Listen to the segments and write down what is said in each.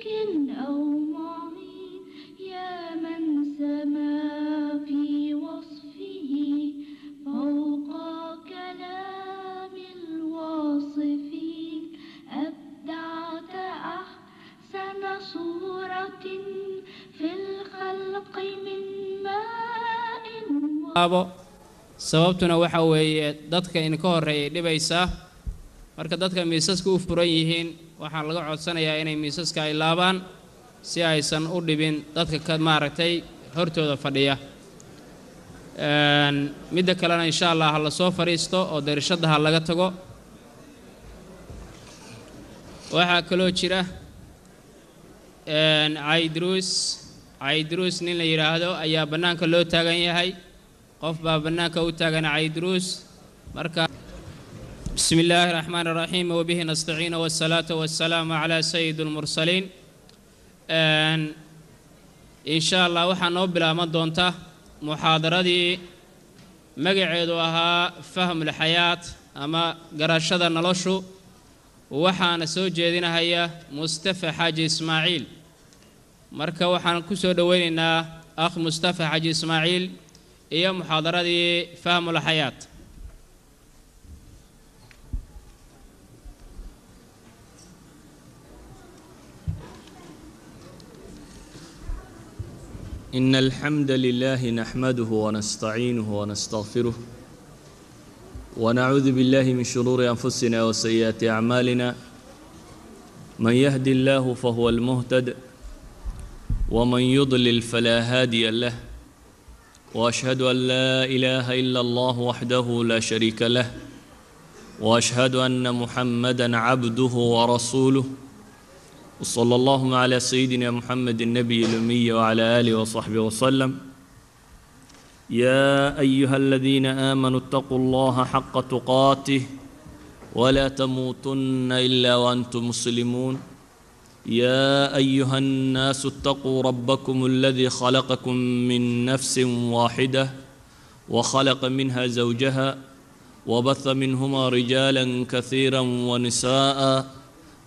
ملك أو معين يا من سما في وصفه فوق كلام الواصفين أبدعت أحسن صورة في الخلق من ماء sababtuna waxa weeye dadka in ka horreeyay dhibaysa marka dadka miisasku u furan yihiin waxaa laga codsanayaa inay miisaska ay laabaan si aysan u dhibin dadka ka maaragtay hortooda fadhiya midda kalena insha allah ha la soo fadhiisto oo darishadda ha laga tago waxaa kaloo jira caydruus caydruus nin la yidhaahdo ayaa bannaanka loo taagan yahay qof baa bannaanka u taagan caydruus markaa بسم الله الرحمن الرحيم وبه نستعين والصلاة والسلام على سيد المرسلين إن شاء الله waxaan noo bilaama doonta muxaadaradii magaceedu ahaa fahmul xayaat ama garashada noloshu waxaana soo jeedinahaya mustafa xaaji ismaaciil marka waxaan ku soo dhoweynaynaa akh mustafa xaaji ismaaciil iyo muxaadaradii fahmul xayaat إن الحمد لله نحمده ونستعينه ونستغفره ونعوذ بالله من شرور أنفسنا وسيئات أعمالنا من يهد الله فهو المهتد ومن يضلل فلا هادي له وأشهد أن لا إله إلا الله وحده لا شريك له وأشهد أن محمدا عبده ورسوله وصلى اللهم على سيدنا محمد النبي الأمي وعلى آله وصحبه وسلم يا أيها الذين آمنوا اتقوا الله حق تقاته ولا تموتن إلا وأنتم مسلمون يا أيها الناس اتقوا ربكم الذي خلقكم من نفس واحدة وخلق منها زوجها وبث منهما رجالا كثيرا ونساءً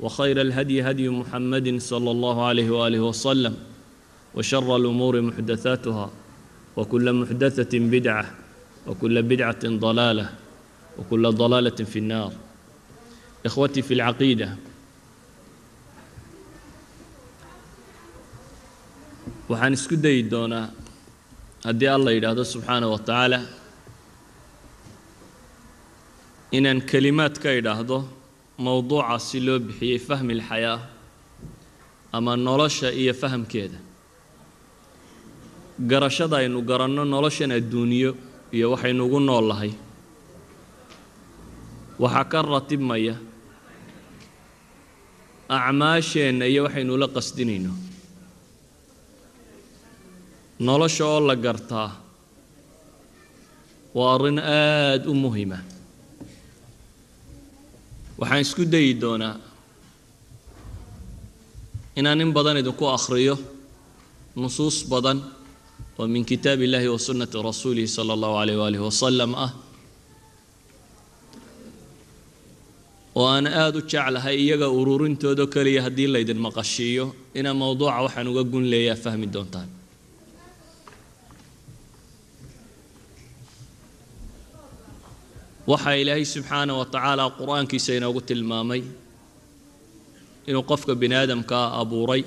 وخير الهدي هدي محمد صلى الله عليه وآله وسلم وشر الأمور محدثاتها وكل محدثة بدعة وكل بدعة ضلالة وكل ضلالة في النار إخوتي في العقيدة waxaan isku dayi doonaa haddii alla yidhaahdo subxaana wa tacaala inaan kelimaad ka idhaahdo si loo bixiyey fahmi lxayaa ama nolosha iyo fahamkeeda garashada aynu garanno noloshan adduuniyo iyo waxaynu ugu nool lahay waxaa ka ratibmaya acmaasheenna iyo waxaynu la qasdinayno nolosha oo la gartaa waa arrin aada u muhima waxaan isku dayi doonaa inaan in badan idinku akhriyo nusuus badan oo min kitaab illaahi wa sunnati rasuulihi sala allahu alayh waalih wasalam ah oo aan aada u jeclahay iyaga uruurintoodao keliya haddii laydin maqashiiyo inaa mowduuca waxaan uga gun leeyaa fahmi doontaan waxaa ilaahay subxaana wa tacaala qur-aankiisa inoogu tilmaamay inuu qofka bini aadamkaa abuuray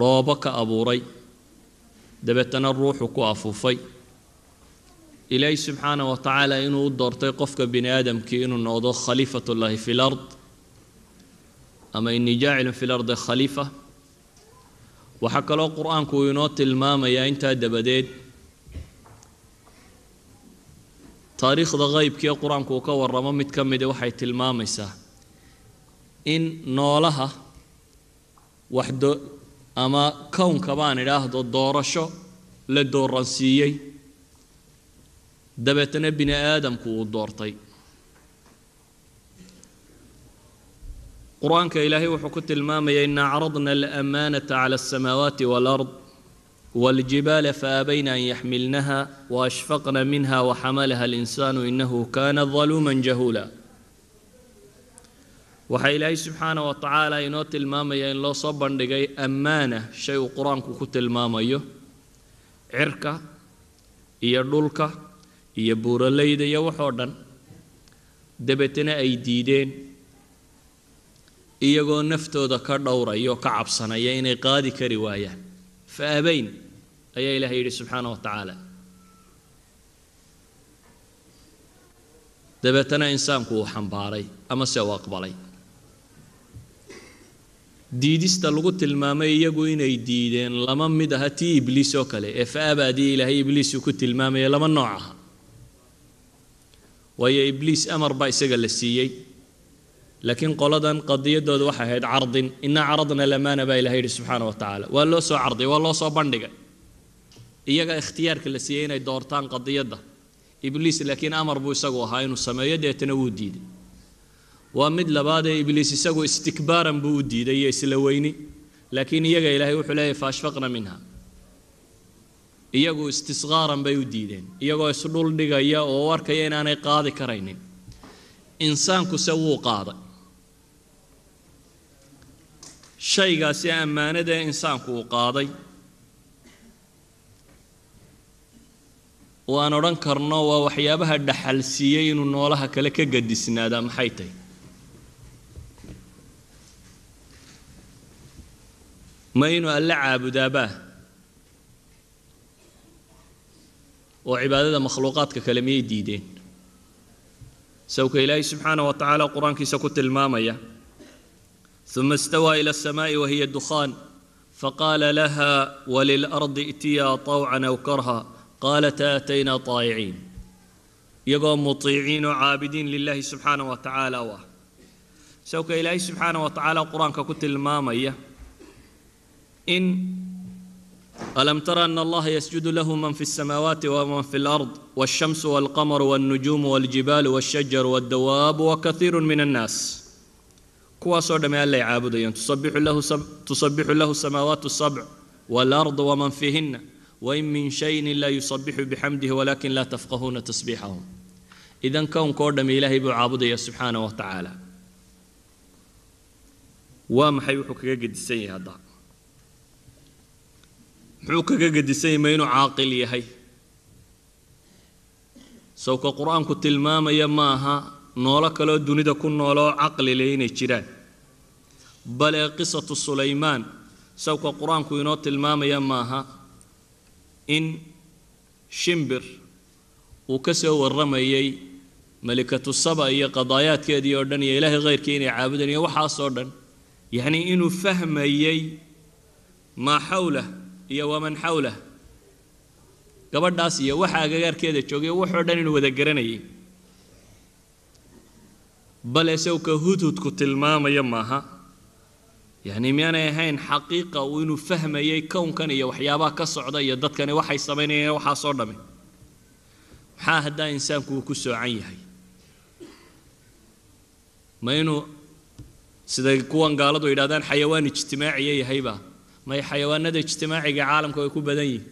dhoobo ka abuuray dabeetana ruuxu ku afuufay ilaahay subxaana wa tacaala inuu u doortay qofka bini aadamkii inuu noqdo khaliifatullaahi fi lard ama inii jaacilun fi lardi khaliifa waxaa kaloo qur-aanku uu inoo tilmaamayaa intaa dabadeed taariikhda qeybka ee qur-aanku uu ka warramo mid ka mida ah waxay tilmaamaysaa in noolaha waxdo ama kownka baan idhaahdo doorasho la dooransiiyey dabeetana bini aadamku uu doortay qur-aanka ilaahay wuxuu ku tilmaamayay ina acradna alamaanata cala alsamaawaati waalard والجبال فأبين أن يحملنها وأشفقن منها وحملها الإنسان inahu kaana ظلوما جهولا waxaa ilaahay subxaana wa tacaala inoo tilmaamaya in loo soo bandhigay ammaana shay uu qur-aanku ku tilmaamayo cirka iyo dhulka iyo buuralayda iyo waxoo dhan dabeetana ay diideen iyagoo naftooda ka dhowraya oo ka cabsanaya inay qaadi kari waayaan fa ayaa ilaahay yidhi subxaana wa tacaala dabeetana insaanku uu xambaaray amase uu aqbalay diidista lagu tilmaamay iyagu inay diideen lama mid aha tii ibliis oo kale ee faabaadii ilaahay ibliisuu ku tilmaamaya lama nooc aha waayo ibliis amar baa isaga la siiyey laakiin qoladan qadiyadooda waxay ahayd cardin inaa caradna lamaana baa ilahay yidhi subxaana wa tacaala waa loo soo carday waa loo soo bandhigay iyaga ikhtiyaarka la siiyey inay doortaan qadiyadda ibliis laakiin amar buu isagu ahaa inuu sameeyo deetana wuu diiday waa mid labaadee ibliis isagu istikbaaran buu u diiday iyo isla weyni laakiin iyaga ilaahay wuxuu leeyahy faashfaqna minha iyagu istisqaaran bay u diideen iyagoo isdhul dhigaya oo u arkaya inaanay qaadi karaynin insaankuse wuu qaaday shaygaasi ammaanadae insaanku uu qaaday oo aan odhan karno waa waxyaabaha dhaxal siiyey inuu noolaha kale ka gadisnaadaa maxay tahay ma inuu alle caabudaabaa oo cibaadada makhluuqaadka kale miyay diideen sawka ilaahay subxaanah wa tacaala qur-aankiisa ku tilmaamaya uma istawaa ila asamaa'i wahiya dukhaan faqaala laha walilardi itiyaa طawcan aw karha qaalata aataynaa taayiciin iyagoo mutiiciin oo caabidiin lilaahi subxaana wa tacaala u ah sawka ilaahay subxaana wa tacaala qur-aanka ku tilmaamaya in alam tara ana allaha yasjudu lahu man fi اsamaawaati waman fi اlard waاlshamsu walqamaru waاlnujuumu waاljibaalu waاlshajaru waاddawaabu wakaiiru min annaas kuwaasoo dhamme allay caabudayaan tusabixu lahu samaawaatu sabc waاlard waman fiihina wain min shayin laa yusabixu bixamdihi walaakin laa tafqahuuna tasbiixahum idan kownka oo dhamme ilaahay buu caabudaya subxaana wa tacaala waa maxay wuxuu kaga gedisan yahay hadda muxuu kaga gedisan yahay ma inuu caaqil yahay sawka qur-aanku tilmaamaya ma aha noolo kaleo dunida ku noolo oo caqlile inay jiraan bale qisatu sulaymaan sawka qur-aanku inoo tilmaamaya ma aha in shimbir uu ka soo warramayay malikatu saba iyo qadaayaadkeedii oo dhan iyo ilaahay khayrkii inay caabudeen iyo waxaasoo dhan yacnii inuu fahmayey maa xawlah iyo waman xawlah gabadhaas iyo waxa agagaarkeeda joogay wuxoo dhan inuu wada garanayay balese isagu ka hudhudku tilmaamaya maaha yani miyaanay ahayn xaqiiqa uu inuu fahmayay kownkan iyo waxyaabaha ka socda iyo dadkani waxay samaynayeen waxaasoo dhami maxaa haddaa insaanku uu ku soocan yahay ma inuu siday kuwan gaaladu yidhahdaan xayawaan ijtimaaciya yahaybaa may xayawaanada ijtimaaciga caalamka ay ku badan yihin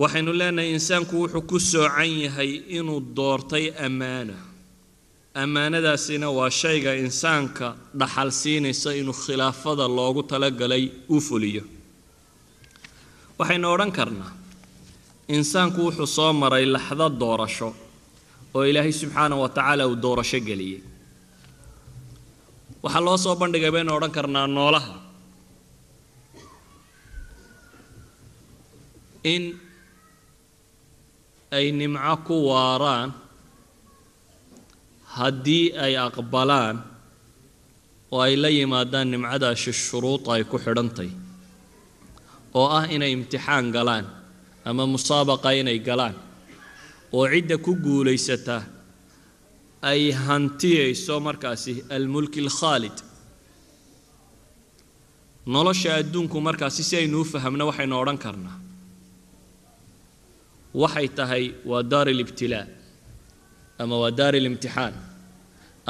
waxaynu leenahay insaanku wuxuu ku soocan yahay inuu doortay ammaana ammaanadaasina waa shayga insaanka dhaxal siinaysa inuu khilaafada loogu talagalay u fuliyo waxaynu odhan karnaa insaanku wuxuu soo maray laxda doorasho oo ilaahay subxaana wa tacaala uu doorasho geliyey waxaa loo soo bandhigay baynu odhan karnaa noolaha in ay nimco ku waaraan haddii ay aqbalaan oo ay la yimaadaan nimcadaasi shuruud ay ku xidhantay oo ah inay imtixaan galaan ama musaabaqa inay galaan oo cidda ku guulaysata ay hantiyayso markaasi almulki alkhaalid nolosha adduunku markaasi si aynu u fahamno waxaynu odhan karnaa waxay tahay waa daar ilibtilaa ama waa daar ilimtixaan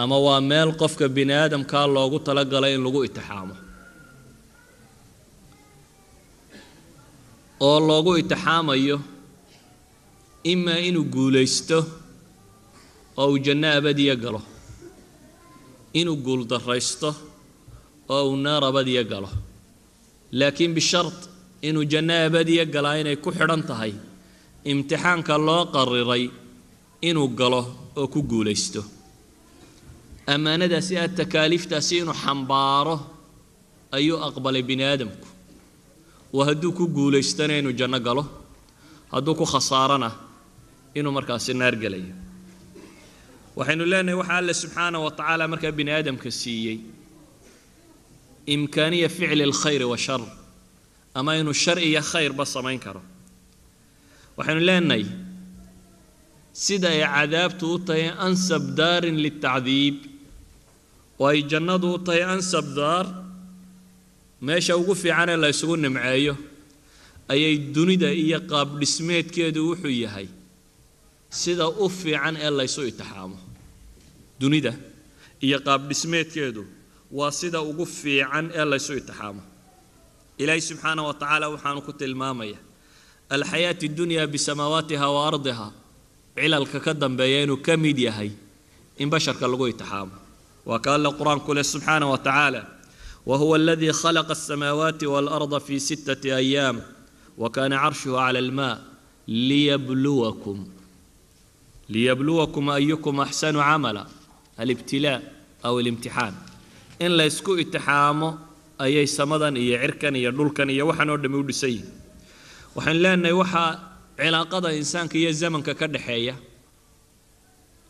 ama waa meel qofka bini aadamkaa loogu talagalay in lagu itixaamo oo loogu itixaamayo imaa inuu guulaysto oo uu janno abadiya galo inuu guuldarraysto oo uu naar abadiya galo laakiin bishart inuu janno abadiya galaa inay ku xidhan tahay imtixaanka loo qariray inuu galo oo ku guulaysto ammaanadaasi aad takaaliiftaasi inuu xambaaro ayuu aqbalay bini aadamku waa hadduu ku guulaystana inuu janno galo hadduu ku khasaarana inuu markaasi naar gelayo waxaynu leenahay waxa alle subxaana wa tacaala markaa bini aadamka siiyey imkaaniya ficli alkhayri wa shar ama inuu shar iyo khayrba samayn karo waxaynu leenahay sida ay cadaabtu u tahay ansab daarin litacdiib oo ay jannadu u tahay ansab daar meesha ugu fiican ee laysugu nimceeyo ayay dunida iyo qaabdhismeedkeedu wuxuu yahay sida u fiican ee laysu itixaamo dunida iyo dhismeedkeedu waa sida ugu fiican ee laysu itixaamo ilaahay subxaanah wa tacaala waxaanu ku tilmaamaya alxayaati dunya bisamaawaatiha wa ardiha cilalka ka dambeeya inuu ka mid yahay in basharka lagu itixaamo waa ka alle qur-aanku leh subxaana wa tacaala wahuwa aladii khalaqa asamaawaati waalarda fii sittati ayaam wa kaana carshuhu cala almaa liyabluwakum liyabluwakum ayukum axsanu camala alibtilaa aw alimtixaan in laysku itixaamo ayay samadan iyo cirkan iyo dhulkan iyo waxaan oo dhammi u dhisan yihin waxaan leenahay waxaa cilaaqada insaanka iyo zamanka ka dhexeeya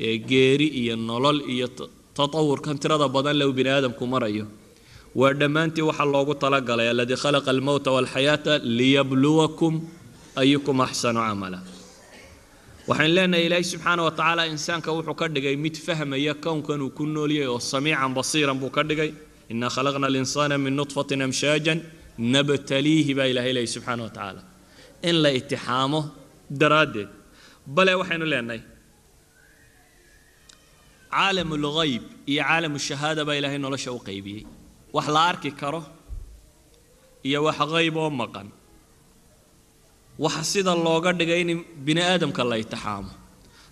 ee geeri iyo nolol iyo tatawurkan tirada badan le bini aadamku marayo waa dhammaantii waxaa loogu talagalay aladii khalaqa almowta walxayaata liyabluwakum ayukum axsanu camala waxaan leenahay ilaahi subxaana wa tacaala insaanka wuxuu ka dhigay mid fahmaya kownkan uu ku noolyay oo samiican basiiran buu ka dhigay inaa khalaqna alinsaana min nudfatin amshaajan nabtaliihi baa ilahay leeyay subxaana wa tacaala in la itixaamo daraaddeed bale waxaynu leenahay caalam ulghayb iyo caalam shahaada baa ilaahay nolosha u qaybiyey wax la arki karo iyo wax qayb oo maqan wax sida looga dhigay in bini aadamka la itixaamo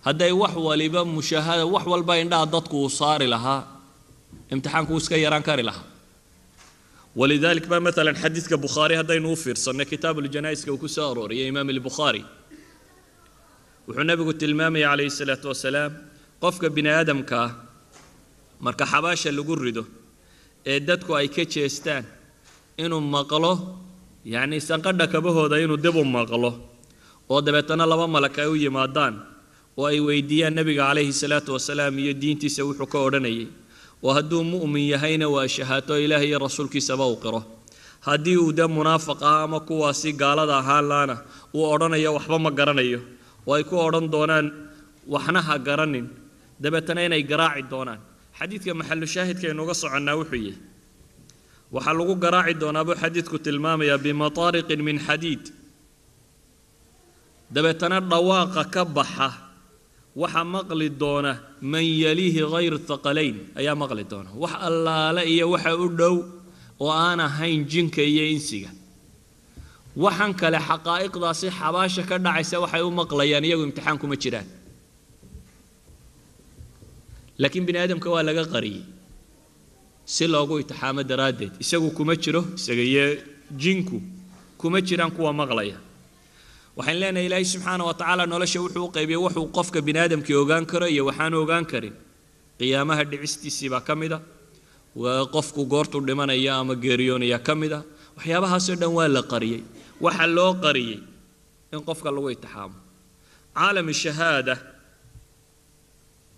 hadday wax waliba mushaahada wax walba indhaha dadku uu saari lahaa imtixaanku uu iska yaraan kari lahaa walidalik baa maalan xadiidka bukhaari haddaynu u fiirsanno kitaabuljanaaiska uu ku soo arooriyay imaam albukhaari wuxuu nebigu tilmaamaya calayhi salaatu wasalaam qofka bini aadamka ah, marka xabaasha lagu rido ee dadku ay ka jeestaan inuu maqlo yacnii sanqadha kabahooda inuu dib u maqlo oo dabeetana laba malak ay u yimaadaan oo ay weydiiyaan nebiga calayhi salaatu wasalaam iyo diintiisa wuxuu ka odhanayay oo hadduu mu'min yahayna waa shahaato ilaah iyo rasuulkiisaba uu qiro haddii uu dee munaafaqa ah ama kuwaasi gaalada ahaan laana uu odhanayo waxba ma garanayo oo ay ku odhan doonaan waxna ha garanin dabeetana inay garaaci doonaan xadiidka maxalushaahidka inooga soconnaa wuxuu yahy waxaa lagu garaaci doonaa buu xadiidku tilmaamayaa bimataariqin min xadiid dabeetana dhawaaqa ka baxa waxa maqli doona man yaliihi hayr thaqalayn ayaa maqli doona wax allaale iyo waxa u dhow oo aan ahayn jinka iyo insiga waxaan kale xaqaa'iqdaasi xabaasha ka dhacaysa waxay u maqlayaan iyagu imtixaan kuma jiraan laakiin bini aadamka waa laga qariyey si loogu itixaamo daraaddeed isagu kuma jiro isaga iyo jinku kuma jiraan kuwa maqlaya waxaan leenahay ilaahay subxaana wa tacaala nolosha wuxuu u qaybiyey wuxuu qofka bini aadamkii ogaan karo iyo waxaan ogaan karin qiyaamaha dhicistiisiibaa ka mid a qofku goortu dhimanaya ama geeriyoonaya ka mid a waxyaabahaasoo dhan waa la qariyey waxa loo qariyey in qofka lagu itixaamo caalam shahaada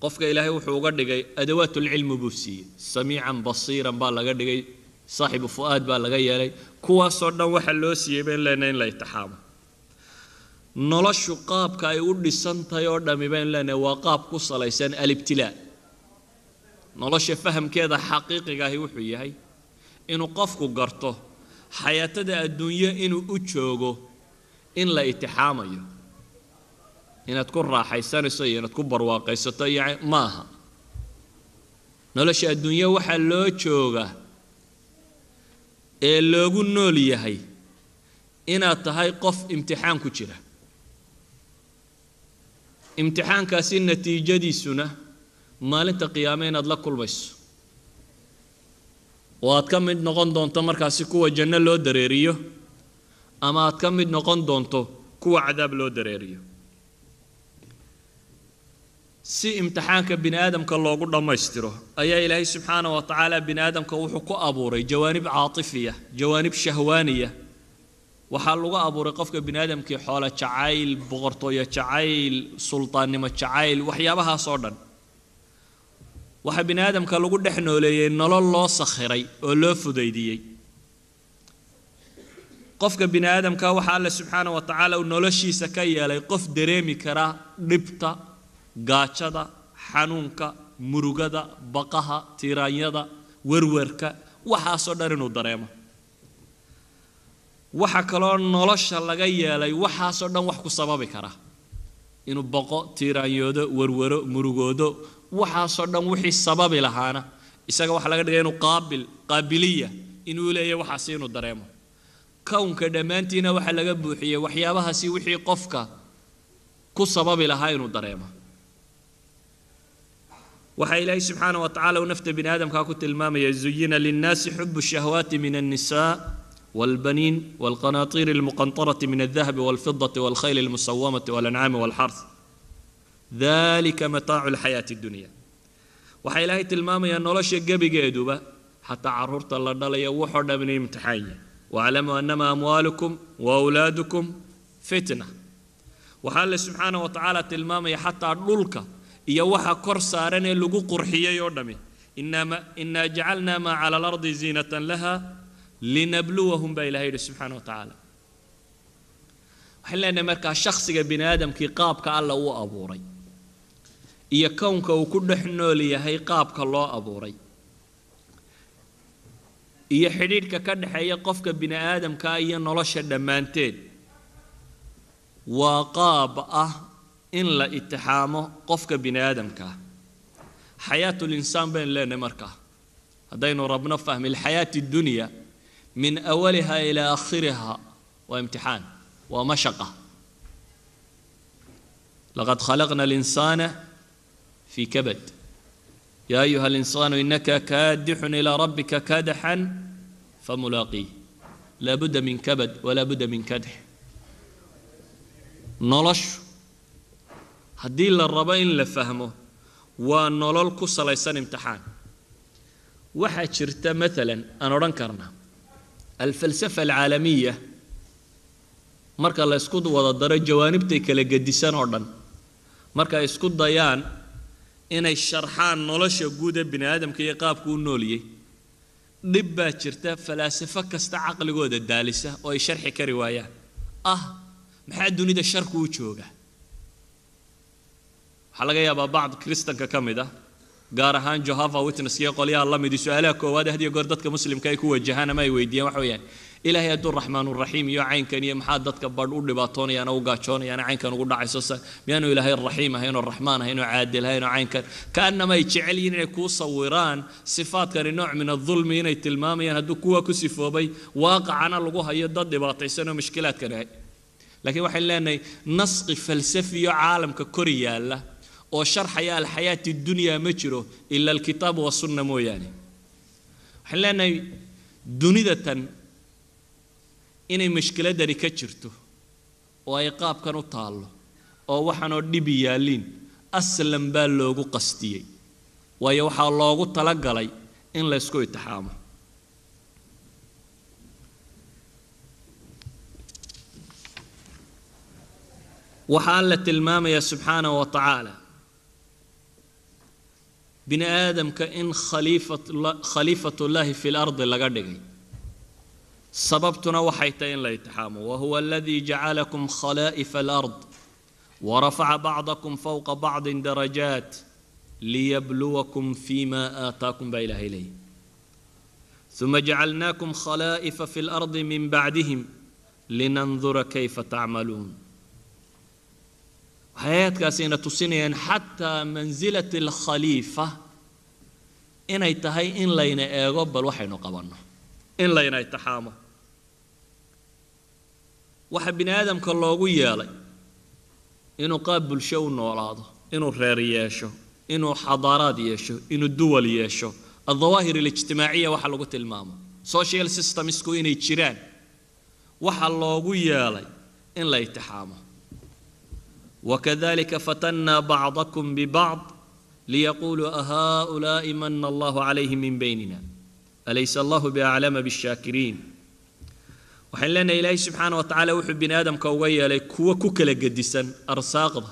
qofka ilaahay wuxuu uga dhigay adawaat lcilmi buu siiyey samiican basiiran baa laga dhigay saaxibu fu'aad baa laga yeelay kuwaasoo dhan waxa loo siiyey bayn leenahay in la itixaamo noloshu qaabka ay u dhisantahay oo dhami bayn leenahay waa qaab ku salaysan alibtilaa nolosha fahamkeeda xaqiiqiga ahi wuxuu yahay inuu qofku garto xayaatada adduunyo inuu u joogo in la itixaamayo inaad ku raaxaysanayso iyo inaad ku barwaaqaysato iyo maaha nolosha adduunyo waxaa loo jooga ee loogu nool yahay inaad tahay qof imtixaan ku jira imtixaankaasi natiijadiisuna maalinta qiyaame inaad la kulmayso oo aad ka mid noqon doonto markaasi kuwa janno loo dareeriyo ama aad ka mid noqon doonto kuwa cadaab loo dareeriyo si imtixaanka bini aadamka loogu dhammaystiro ayaa ilaahay subxaana wa tacaala bini aadamka wuxuu ku abuuray jawaanib caatifiya jawaanib shahwaaniya waxaa lagu abuuray qofka bini aadamkii xoolo jacayl boqortooyo jacayl sultaannimo jacayl waxyaabahaasoo dhan waxaa bini aadamka lagu dhex nooleeyey nolol loo sakhiray oo loo fudaydiyey qofka bini aadamka waxaa alle subxaana wa tacaala uu noloshiisa ka yeelay qof dareemi kara dhibta gaajada xanuunka murugada baqaha tiiraanyada werwarka waxaasoo dhan inuu dareemo waxaa kaloo nolosha laga yeelay waxaasoo dhan wax ku sababi kara inuu baqo tiiraanyoodo werwaro murugoodo waxaasoo dhan wixii sababi lahaana isaga waxaa laga dhigay inuu qaabil qaabiliya inuu leeya waxaasi inuu dareemo kownka dhammaantiina waxaa laga buuxiyey waxyaabahaasi wixii qofka ku sababi lahaa inuu dareemo waxaa ilaahay subxaana wa tacala uu nafta bini aadamkaa ku tilmaamaya zuyina linnaasi xubu shahwaati min annisa wاlbaniin wاlqanaatiiri اlmuqanطaraةi min aldahabi wاlfidaةi wاlkhayli اlmusawamaةi wاlancaami wاlxarث dalika mataacu lxayaati dunya waxaa ilaahay tilmaamayaa nolosha gebigeeduba xataa caruurta la dhalaya wuxoo dham inay imtixaan yahay waaclamuu anama amwaalukum wawlaadukum fitna waxaa alle subxaana wa tacaala tilmaamaya xataa dhulka iyo waxa kor saaran ee lagu qurxiyay oo dhami inaa jacalna maa cala alardi ziinatan laha linabluwahum baa ilahay yidhi subxana wa tacaala waxaan leenahay markaa shakhsiga bini aadamkii qaabka alla uu abuuray iyo kownka uu ku dhex nool yahay qaabka loo abuuray iyo xidhiidhka ka dhexeeya qofka bini aadamkaa iyo nolosha dhammaanteed waa qaab ah in la itixaamo qofka bini aadamka xayaatul insaan baynu leenahay markaa haddaynu rabno fahmi ilxayaati addunya min awalihaa ilaa akhiriha waa imtixaan waa mashaqa laqad khalaqna alinsaana في كبد يا أيها الإنسان إنك كادح إلى ربك كدحا فملاقيه لا بد من كبد ولا بد من كدح noloshu haddii la rabo in la fahmo waa nolol ku salaysan imtixaan waxaa jirta maalan aan odhan karnaa alfalsafa alcaalamiya marka la ysku wada daro jawaanibtay kala gedisan oo dhan markay isku dayaan inay sharxaan nolosha guud ee bini aadamka iyo qaabku u nooliyey dhib baa jirta falaasafo kasta caqligooda daalisa oo ay sharxi kari waayaan ah maxaa dunida sharku u jooga waxaa laga yaabaa bacd kristanka ka mid ah gaar ahaan johava witnesskiiyo qolyaha la midii ah, su-aalaha koowaad hadiyo goor dadka muslimka ay ku wajahaan ama ay weydiiyaan waxa weeyaan ilaahay hadduu raxiim iyo caynkan iyo maxaa dadka badh u dhibaatoonayaan oo u gaajoonayaan caynkan ugu dhacayso sa miyaanu ilaahay raxiim ahayn oo raxmaan ahayn oo caadil ahayn oo caynkan kaanama ay jecel yihiin inay kuu sawiraan sifaatkani nooc min adulmi inay tilmaamayaan hadduu kuwaa ku sifoobay waaqacana lagu hayo dad dhibaataysan oo mushkilaadkan ahay laakiin waxaan leenahay nasqi falsafiyo caalamka kor yaalla oo sharxaya alxayaati dunya ma jiro ila alkitaabu wasunna mooyaane waxaan leenahay dunidatan inay mashkiladani ka jirto oo ay qaabkan u taallo oo waxaanoo dhibi yaalliin aslan baa loogu qastiyey waayo waxaa loogu tala galay in laysku itixaamo waxaa alla tilmaamayaa subxaanahu wa tacaala bini aadamka in khaliifatullaahi fi lardi laga dhigay sababtuna waxay tahay in la itixaamo wahuwa aladii jacalakum khalaa'ifa alard warafaca bacdakum fowqa bacdin darajaat liyabluwakum fima aataakum baa ilahay leeyay uma jacalnaakum khalaa'ifa fi lardi min bacdihim linandura kayfa tacmaluun waxay aayaadkaasina tusinayaan xataa mansilat alkhaliifa inay tahay in layna eego bal waxaynu qabanno in layna itixaamo waxa bini aadamka loogu yeelay inuu qaab bulsho u noolaado inuu reer yeesho inuu xadaaraad yeesho inuu duwal yeesho aldawaahir alijtimaaciya waxa lagu tilmaamo social systemsku inay jiraan waxa loogu yeelay in la itixaamo wakadalika fatannaa bacdakum bibacd liyaquuluu ahaulaai mana allahu calayhi min baynina alaysa allahu biaclama bishaakiriin waxaan leenahay ilaahay subxaana wa tacaala wuxuu bini aadamka uga yeelay kuwo ku kala gedisan arsaaqda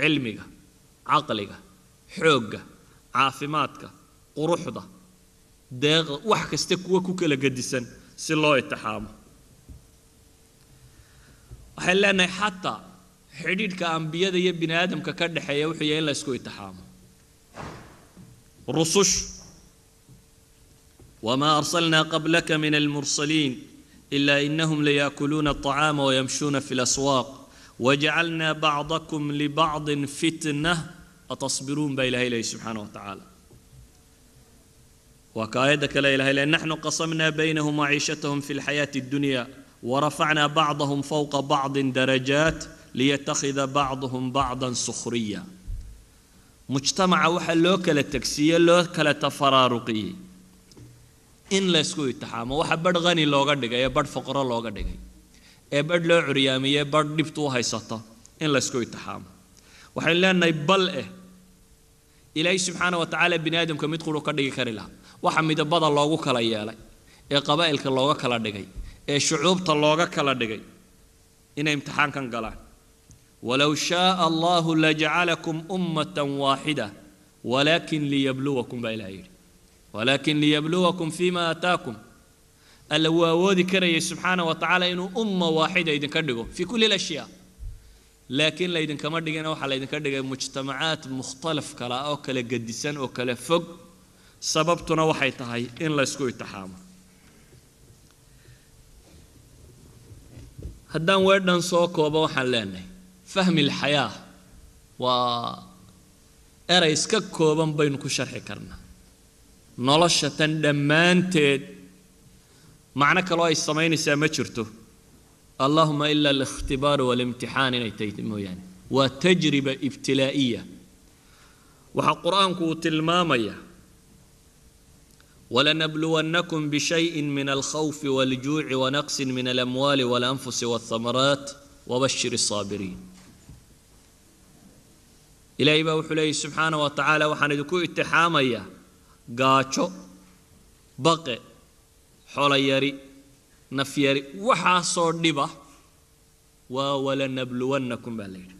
cilmiga caqliga xoogga caafimaadka quruxda deeqda wax kasta kuwo ku kala gedisan si loo itixaamo waxaan leenahay xataa xidhiidhka ambiyada iyo bini aadamka ka dhexeeya wuxuu yahay in laysku itixaamo rusush wamaa arsalnaa qablaka min almursaliin إلا إنهم ليأكلون الطعام ويمشون في الأسواق وجعلنا بعضكم لبعض فتنة أتصبرون بإله إله إلهي سبحانه وتعالى وكايدك لا إله إلا نحن قسمنا بينهم معيشتهم في الحياة الدنيا ورفعنا بعضهم فوق بعض درجات ليتخذ بعضهم بعضا سخريا مجتمع وحلوك للتكسية لوك لتفرارقيه in laysku itixaamo waxa badh qani looga dhigay ee badh foqro looga dhigay ee badh loo curyaamiyee badh dhibtu u haysato in laysku itixaamo waxaynu leenahay bal eh ilaahay subxaana wa tacaala bini aadamka mid quru ka dhigi kari lahaa waxa midabada loogu kala yeelay ee qabaa'ilka looga kala dhigay ee shucuubta looga kala dhigay inay imtixaankan galaan walow shaaa allahu lajacalakum ummatan waaxida walaakin liyabluwakum baa ilaha yidhi walaakin liyabluwakum fima ataakum alla wuu awoodi karayay subxaana wa tacaala inuu umma waaxida idinka dhigo fii kulli ashyaa laakiin laydinkama dhigina waxaa laydinka dhigay mujtamacaad mukhtalaf kala ah oo kala gedisan oo kala fog sababtuna waxay tahay in laysku itixaamo haddaan weedhan soo koobo waxaan leenahay fahmi lxayaa waa erey iska kooban baynu ku sharxi karnaa nolosha tan dhammaanteed macno kaloo ay samaynaysaa ma jirto allahuma ila alihtibaaru walimtixaan inay tahay mooyaane waa tajriba ibtilaa'iya waxaa qur-aanku uu tilmaamayaa walanabluwannakum bishayin min alkhawfi waljuuci wanaqsin min alamwaali walanfusi walthamaraat wabashir isaabiriin ilaahay baa wuxuu leeyay subxaana wa tacaala waxaan idinku itixaamayaa gaajo baqe xolayari nafyari waxaasoo dhiba waa walanabluwannakum baa la yidhi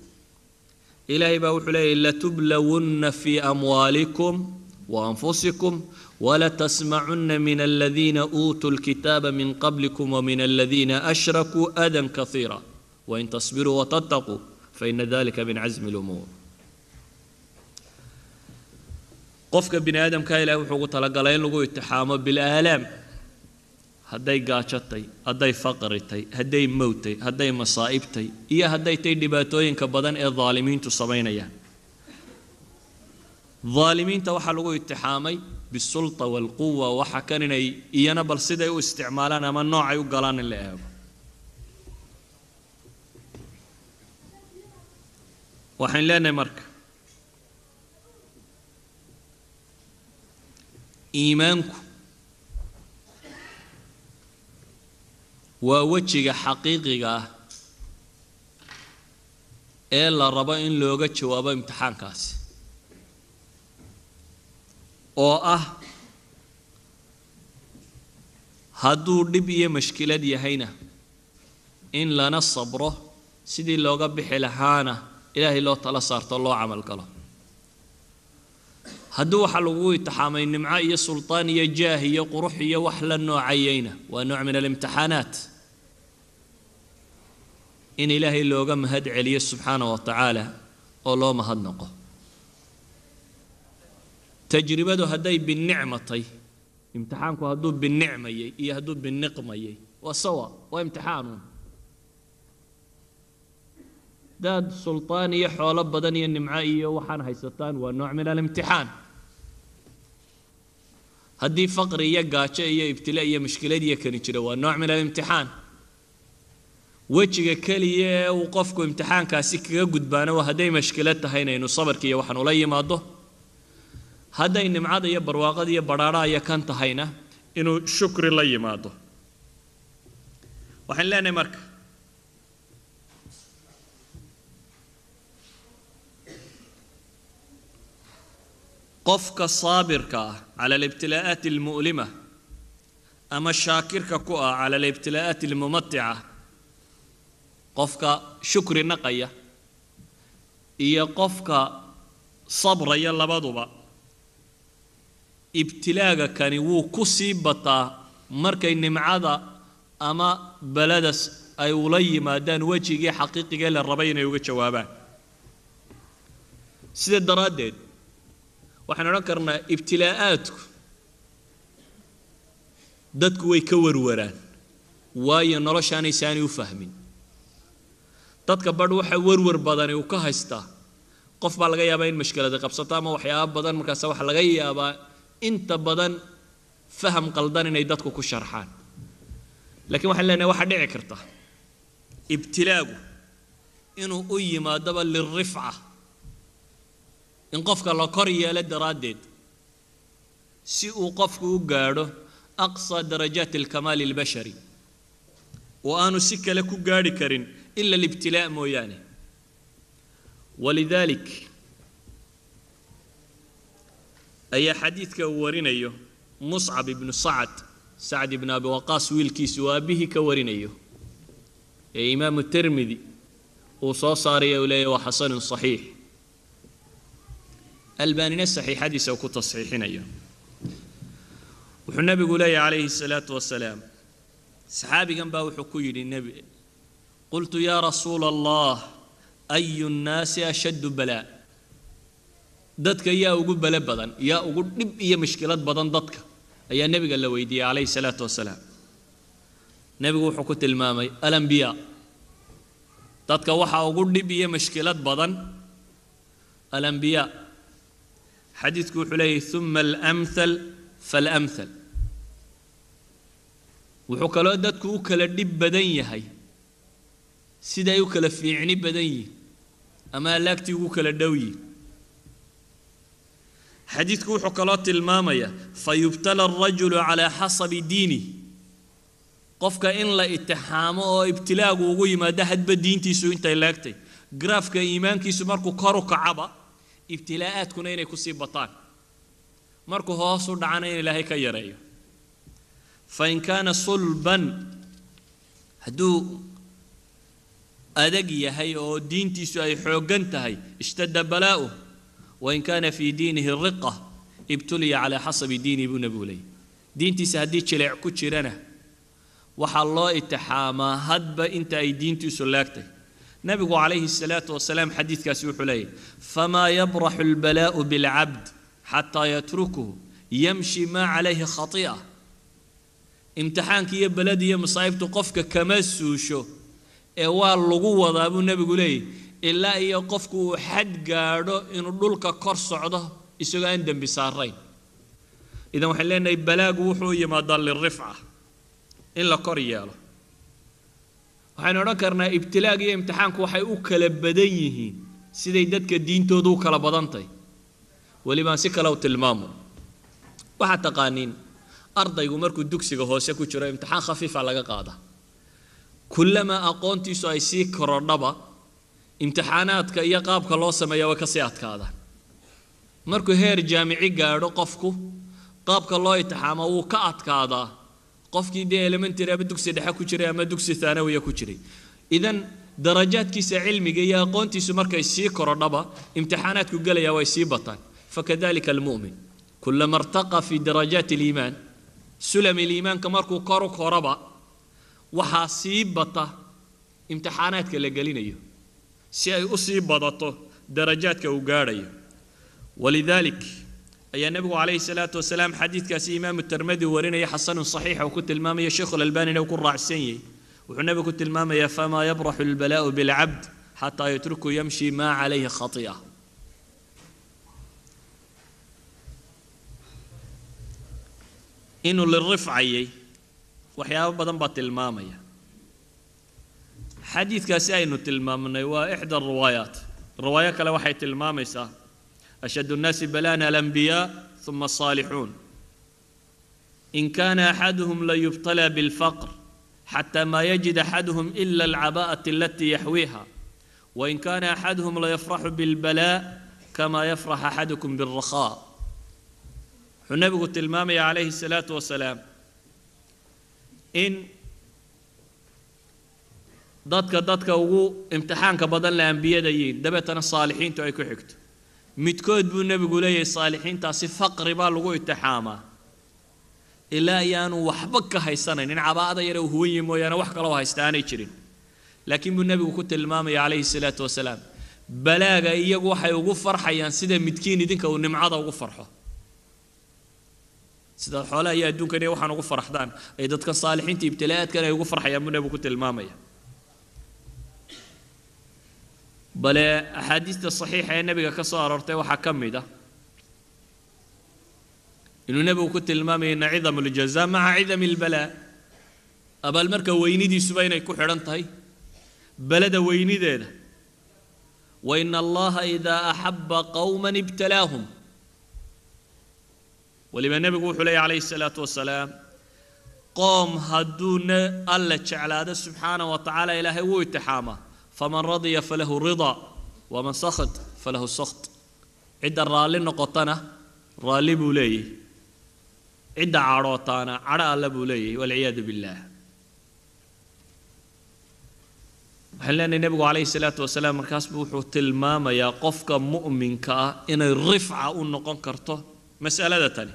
ilaahay baa wuxuu leeyahy latublawunna fii amwaalikum waanfusikum walatasmacunna min aladiina uutuu lkitaaba min qablikum wamin aladiina ashrakuu adan kaiira wain tasbiruu watataquu faina dalika min casmi lumuur qofka bini aadamka ah ilahay wuxuu ugu talagalay in lagu itixaamo bilaalaam hadday gaajatay hadday faqritay hadday mowtay hadday masaa'ibtay iyo hadday tay dhibaatooyinka badan ee daalimiintu samaynayaan daalimiinta waxaa lagu itixaamay bisulta waalquwa waxa kan inay iyana bal siday u isticmaalaan ama noocay u galaan in la eego waxaan leenahay marka iimaanku waa wejiga xaqiiqiga ah ee la rabo in looga jawaabo imtixaankaasi oo ah hadduu dhib iyo mashkilad yahayna in lana sabro sidii looga bixi lahaana ilaahay loo tala saarto loo camal galo hadduu waxaa lagu imtixaamay nimco iyo sulaan iyo jaah iyo qurux iyo wax la noocayayna waa nooc min alimtixaanaat in ilaahay looga mahad celiyo subxaanah wa tacaala oo loo mahad noqo tajribadu hadday binicmatay imtixaanku hadduu binicmayay iyo hadduu biniqmayay waa sawa waa imtixaanun daad sulaan iyo xoolo badan iyo nimco iyo waxaan haysataan waa nooc min alimtixaan haddii faqri iyo gaajo iyo ibtila iyo mushkiladiiyo kani jiro waa nooc min alimtixaan wejiga keliya ee uu qofku imtixaankaasi kaga gudbaano waa hadday mashkilad tahay inaynu sabarka iyo waxaan ula yimaado hadday nimcada iyo barwaaqada iyo badhaadhaha iyo kan tahayna inuu shukri la yimaado waxaan leenahay marka qofka saabirka ah cala alibtilaa'aat almu'lima ama shaakirka ku ah cala alibtilaa'aat almumatica qofka shukri naqaya iyo qofka sabraya labaduba ibtilaaga kani wuu ku sii bataa markay nimcada ama baladas ay ula yimaadaan wejigii xaqiiqigee la rabay inay uga jawaabaan sida daraaddeed waxaan odhan karnaa ibtilaa'aadku dadku way ka warwaraan waayo noloshaanay u fahmin dadka badh waxaa warwar badani uu ka haystaa qof baa laga yaabaa in mashkilada qabsato ama waxyaaba badan markaasa waxaa laga yaabaa inta badan faham qaldan inay dadku ku sharxaan lakiin waxaan leenahay waxaa dhici karta ibtilaagu inuu u yimaadaba lirifca in qofka la kor yeelo daraaddeed si uu qofku u gaadho aqsa darajaati alkamaali albashari oo aanu si kale ku gaadhi karin ila alibtilaa mooyaane walidaalik ayaa xadiidka uu warinayo muscab ibnu sacad sacd ibnu abi waqaas wiilkiisu uu aabbihii ka warinayo ee imaamu tirmidi uu soo saaray uu leeyahy waa xasanun saxiix albaanina saxiixadiisa uu ku tasxiixinayo wuxuu nabigu leeyahy calayhi salaatu wasalaam saxaabigan baa wuxuu ku yidhi nebi qultu yaa rasuula allah ayu nnaasi ashaddu balaa dadka yaa ugu bale badan yaa ugu dhib iyo mushkilad badan dadka ayaa nebiga la weydiiyey calayhi salaatu wasalaam nebigu wuxuu ku tilmaamay alambiyaa dadka waxaa ugu dhib iyo mushkilad badan alambiyaa xadiidku wuxuu leeyahy uma almhal faalamhal wuxuu kaloo dadku u kala dhib badan yahay siday u kala fiicni badan yihin ama allaagtii ugu kala dhow yihin xadiidku wuxuu kaloo tilmaamayaa fayubtala arajulu calaa xasabi diinih qofka in la itixaamo oo ibtilaagu ugu yimaado hadba diintiisu intay laagtay graafka iimaankiisu markuu kor u kacaba ibtilaa'aadkuna inay kusii bataan markuu hoosu dhacana in ilaahay ka yareeyo fa in kaana sulban hadduu adag yahay oo diintiisu ay xooggan tahay ishtada balaa'uh wain kaana fii diinihi riqa ibtuliya calaa xasabi diini buu nebigu leeyay diintiisa haddii jileec ku jirana waxaa loo itixaamaa hadba inta ay diintiisu leegtay nabigu calayhi salaau wasalaam xadiidkaasi wuxuu leeyahy famaa yabraxu lbalaau bilcabd xataa yatrukhu yamshi maa calayhi khati'a imtixaanka iyo baladi iyo masaa'ibtu qofka kama suusho ee waa lagu wadaa buu nebigu leeyahy ilaa iyo qofku uu xad gaadho inuu dhulka kor socdo isagoo aan dembi saarayn idan waxaan leenahay balaagu wuxuu yimaadaa lirifca in la kor yeelo waxaynu odhan karnaa ibtilaag iyo imtixaanku waxay u kala badan yihiin siday dadka diintoodu u kala badan tahay welibaan si kale u tilmaamo waxaad taqaaniin ardaygu markuu dugsiga hoose ku jiro imtixaan khafiifa ah laga qaada kullamaa aqoontiisu ay sii korodhaba imtixaanaadka iyo qaabka loo sameeya way kasii adkaadaan markuu heer jaamici gaadho qofku qaabka loo intixaamo wuu ka adkaadaa qofkii dee elementary ama ah dugsi dhexe ku jiray ama dugsi aanawiya ku jiray idan darajaadkiisa cilmiga iyo aqoontiisu markay sii korodhaba imtixaanaadku gelaya way sii bataan fakadalika almumin kulama irtaqa fi darajaati liimaan sulami liimaanka markuu koru koraba waxaa sii bata imtixaanaadka la gelinayo si ay usii badato darajaadka uu gaadhayo walidalik ayaa nebigu calayhi salaatu wasalaam xadiidkaasi imaamu termadi warinaya xasanun saxiixa uu ku tilmaamaya sheikhulalbaanina uu ku raacsan yahay wuxuu nebigu ku tilmaamayaa famaa yabraxu albalaa'u bilcabd xataa yatruku yamshi maa calayhi khaطi'a inuu lirifcayay waxyaabo badan baa tilmaamaya xadiidkaasi aynu tilmaamnay waa ixda riwaayaat riwaayo kale waxay tilmaamaysaa أشد الناس بلانا الأنبياء ثم الصالحون إن كان أحدهم ليبتلى بالفقر حتى ما يجد أحدهم إلا العباءة التي يحويها وإن كان أحدهم ليفرح بالبلاء كما يفرح أحدكم بالرخاء wuxuu nebigu tilmaamaya عalayhi الصلاaةu وaسلاam in dadka dadka امتحانك imtixaanka badan la ambiyada yihiin dabeetana saalixiintu midkood buu nebigu leeyahay saalixiintaasi faqri baa lagu itixaamaa ilaa ayaanu waxba ka haysanayn in cabaa'ada yare uu huwan huwanye mooyaane wax kaloo haysta aanay jirin laakiin buu nebigu ku tilmaamaya calayhi salaatu wasalaam balaaga iyagu waxay ugu farxayaan sida midkiin idinka uu nimcada ugu farxo sida xoolaha iyo adduunkaniyo waxaan ugu farxdaan ay dadkan saalixiinta ibtilaaadkan ay ugu farxayaan buu nebigu ku tilmaamaya bale axaadiista saxiixa ee nebiga ka soo aroortay waxaa ka mid ah inuu nebigu ku tilmaamaya ina cidamu aljaza maca cidami albalaa abaalmarka weynidiisuba inay ku xidhan tahay balada weynideeda wa ina allaha idaa axaba qowma ibtalaahum weliba nebigu wuxuu leeyay calayhi salaatu wasalaam qoom hadduu alle jeclaado subxaana wa tacaala ilaahay wuu itixaamaa faman radya falahu ridaa waman sakht falahu sakt cidda raalli noqotana raalli buu leeyahy cidda cadhootaana cadho alla buu leeyahy walciyaadu billaah waxaan leenahay nebigu calayhi salaatu wasalaam markaasbu wuxuu tilmaamayaa qofka mu'minka ah inay rifca u noqon karto masalada tani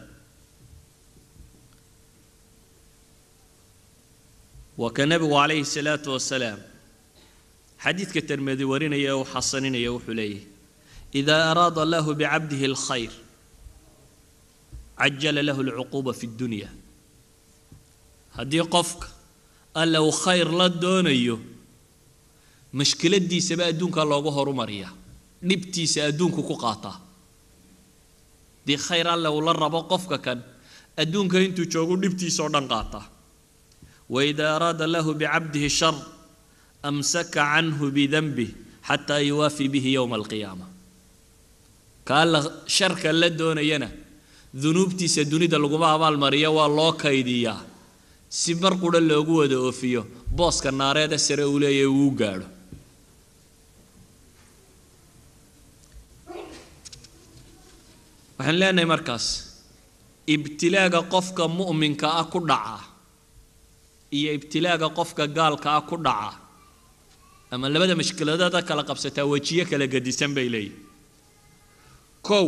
waa ka nebigu calayhi salaatu wasalaam xadiidka termadi warinaya uu xasaninaya wuxuu leeyahy idaa araada allahu bicabdihi alkhayr cajala lahu alcuquuba fi اddunya haddii qofka alla uu khayr la doonayo mashkiladiisaba adduunka loogu horumariya dhibtiisa adduunku ku qaataa haddii khayr alle uu la rabo qofka kan adduunka intuu joogu dhibtiisao dhan qaataa waidaa araada lahu bicabdihi shar amsaka canhu bidanbih xataa yuwaafi bihi yowma alqiyaama ka alla sharka la doonayana dunuubtiisa dunida laguma abaalmariyo waa loo kaydiyaa si mar qudha loogu wada oofiyo booska naareede sare uu leeyahy wuu gaadho waxaan leenahay markaas ibtilaaga qofka mu'minka ah ku dhaca iyo ibtilaaga qofka gaalka ah ku dhacaa ama labada mashkiladada kala qabsataa wejiyo kala gadisan bay leeyihin kow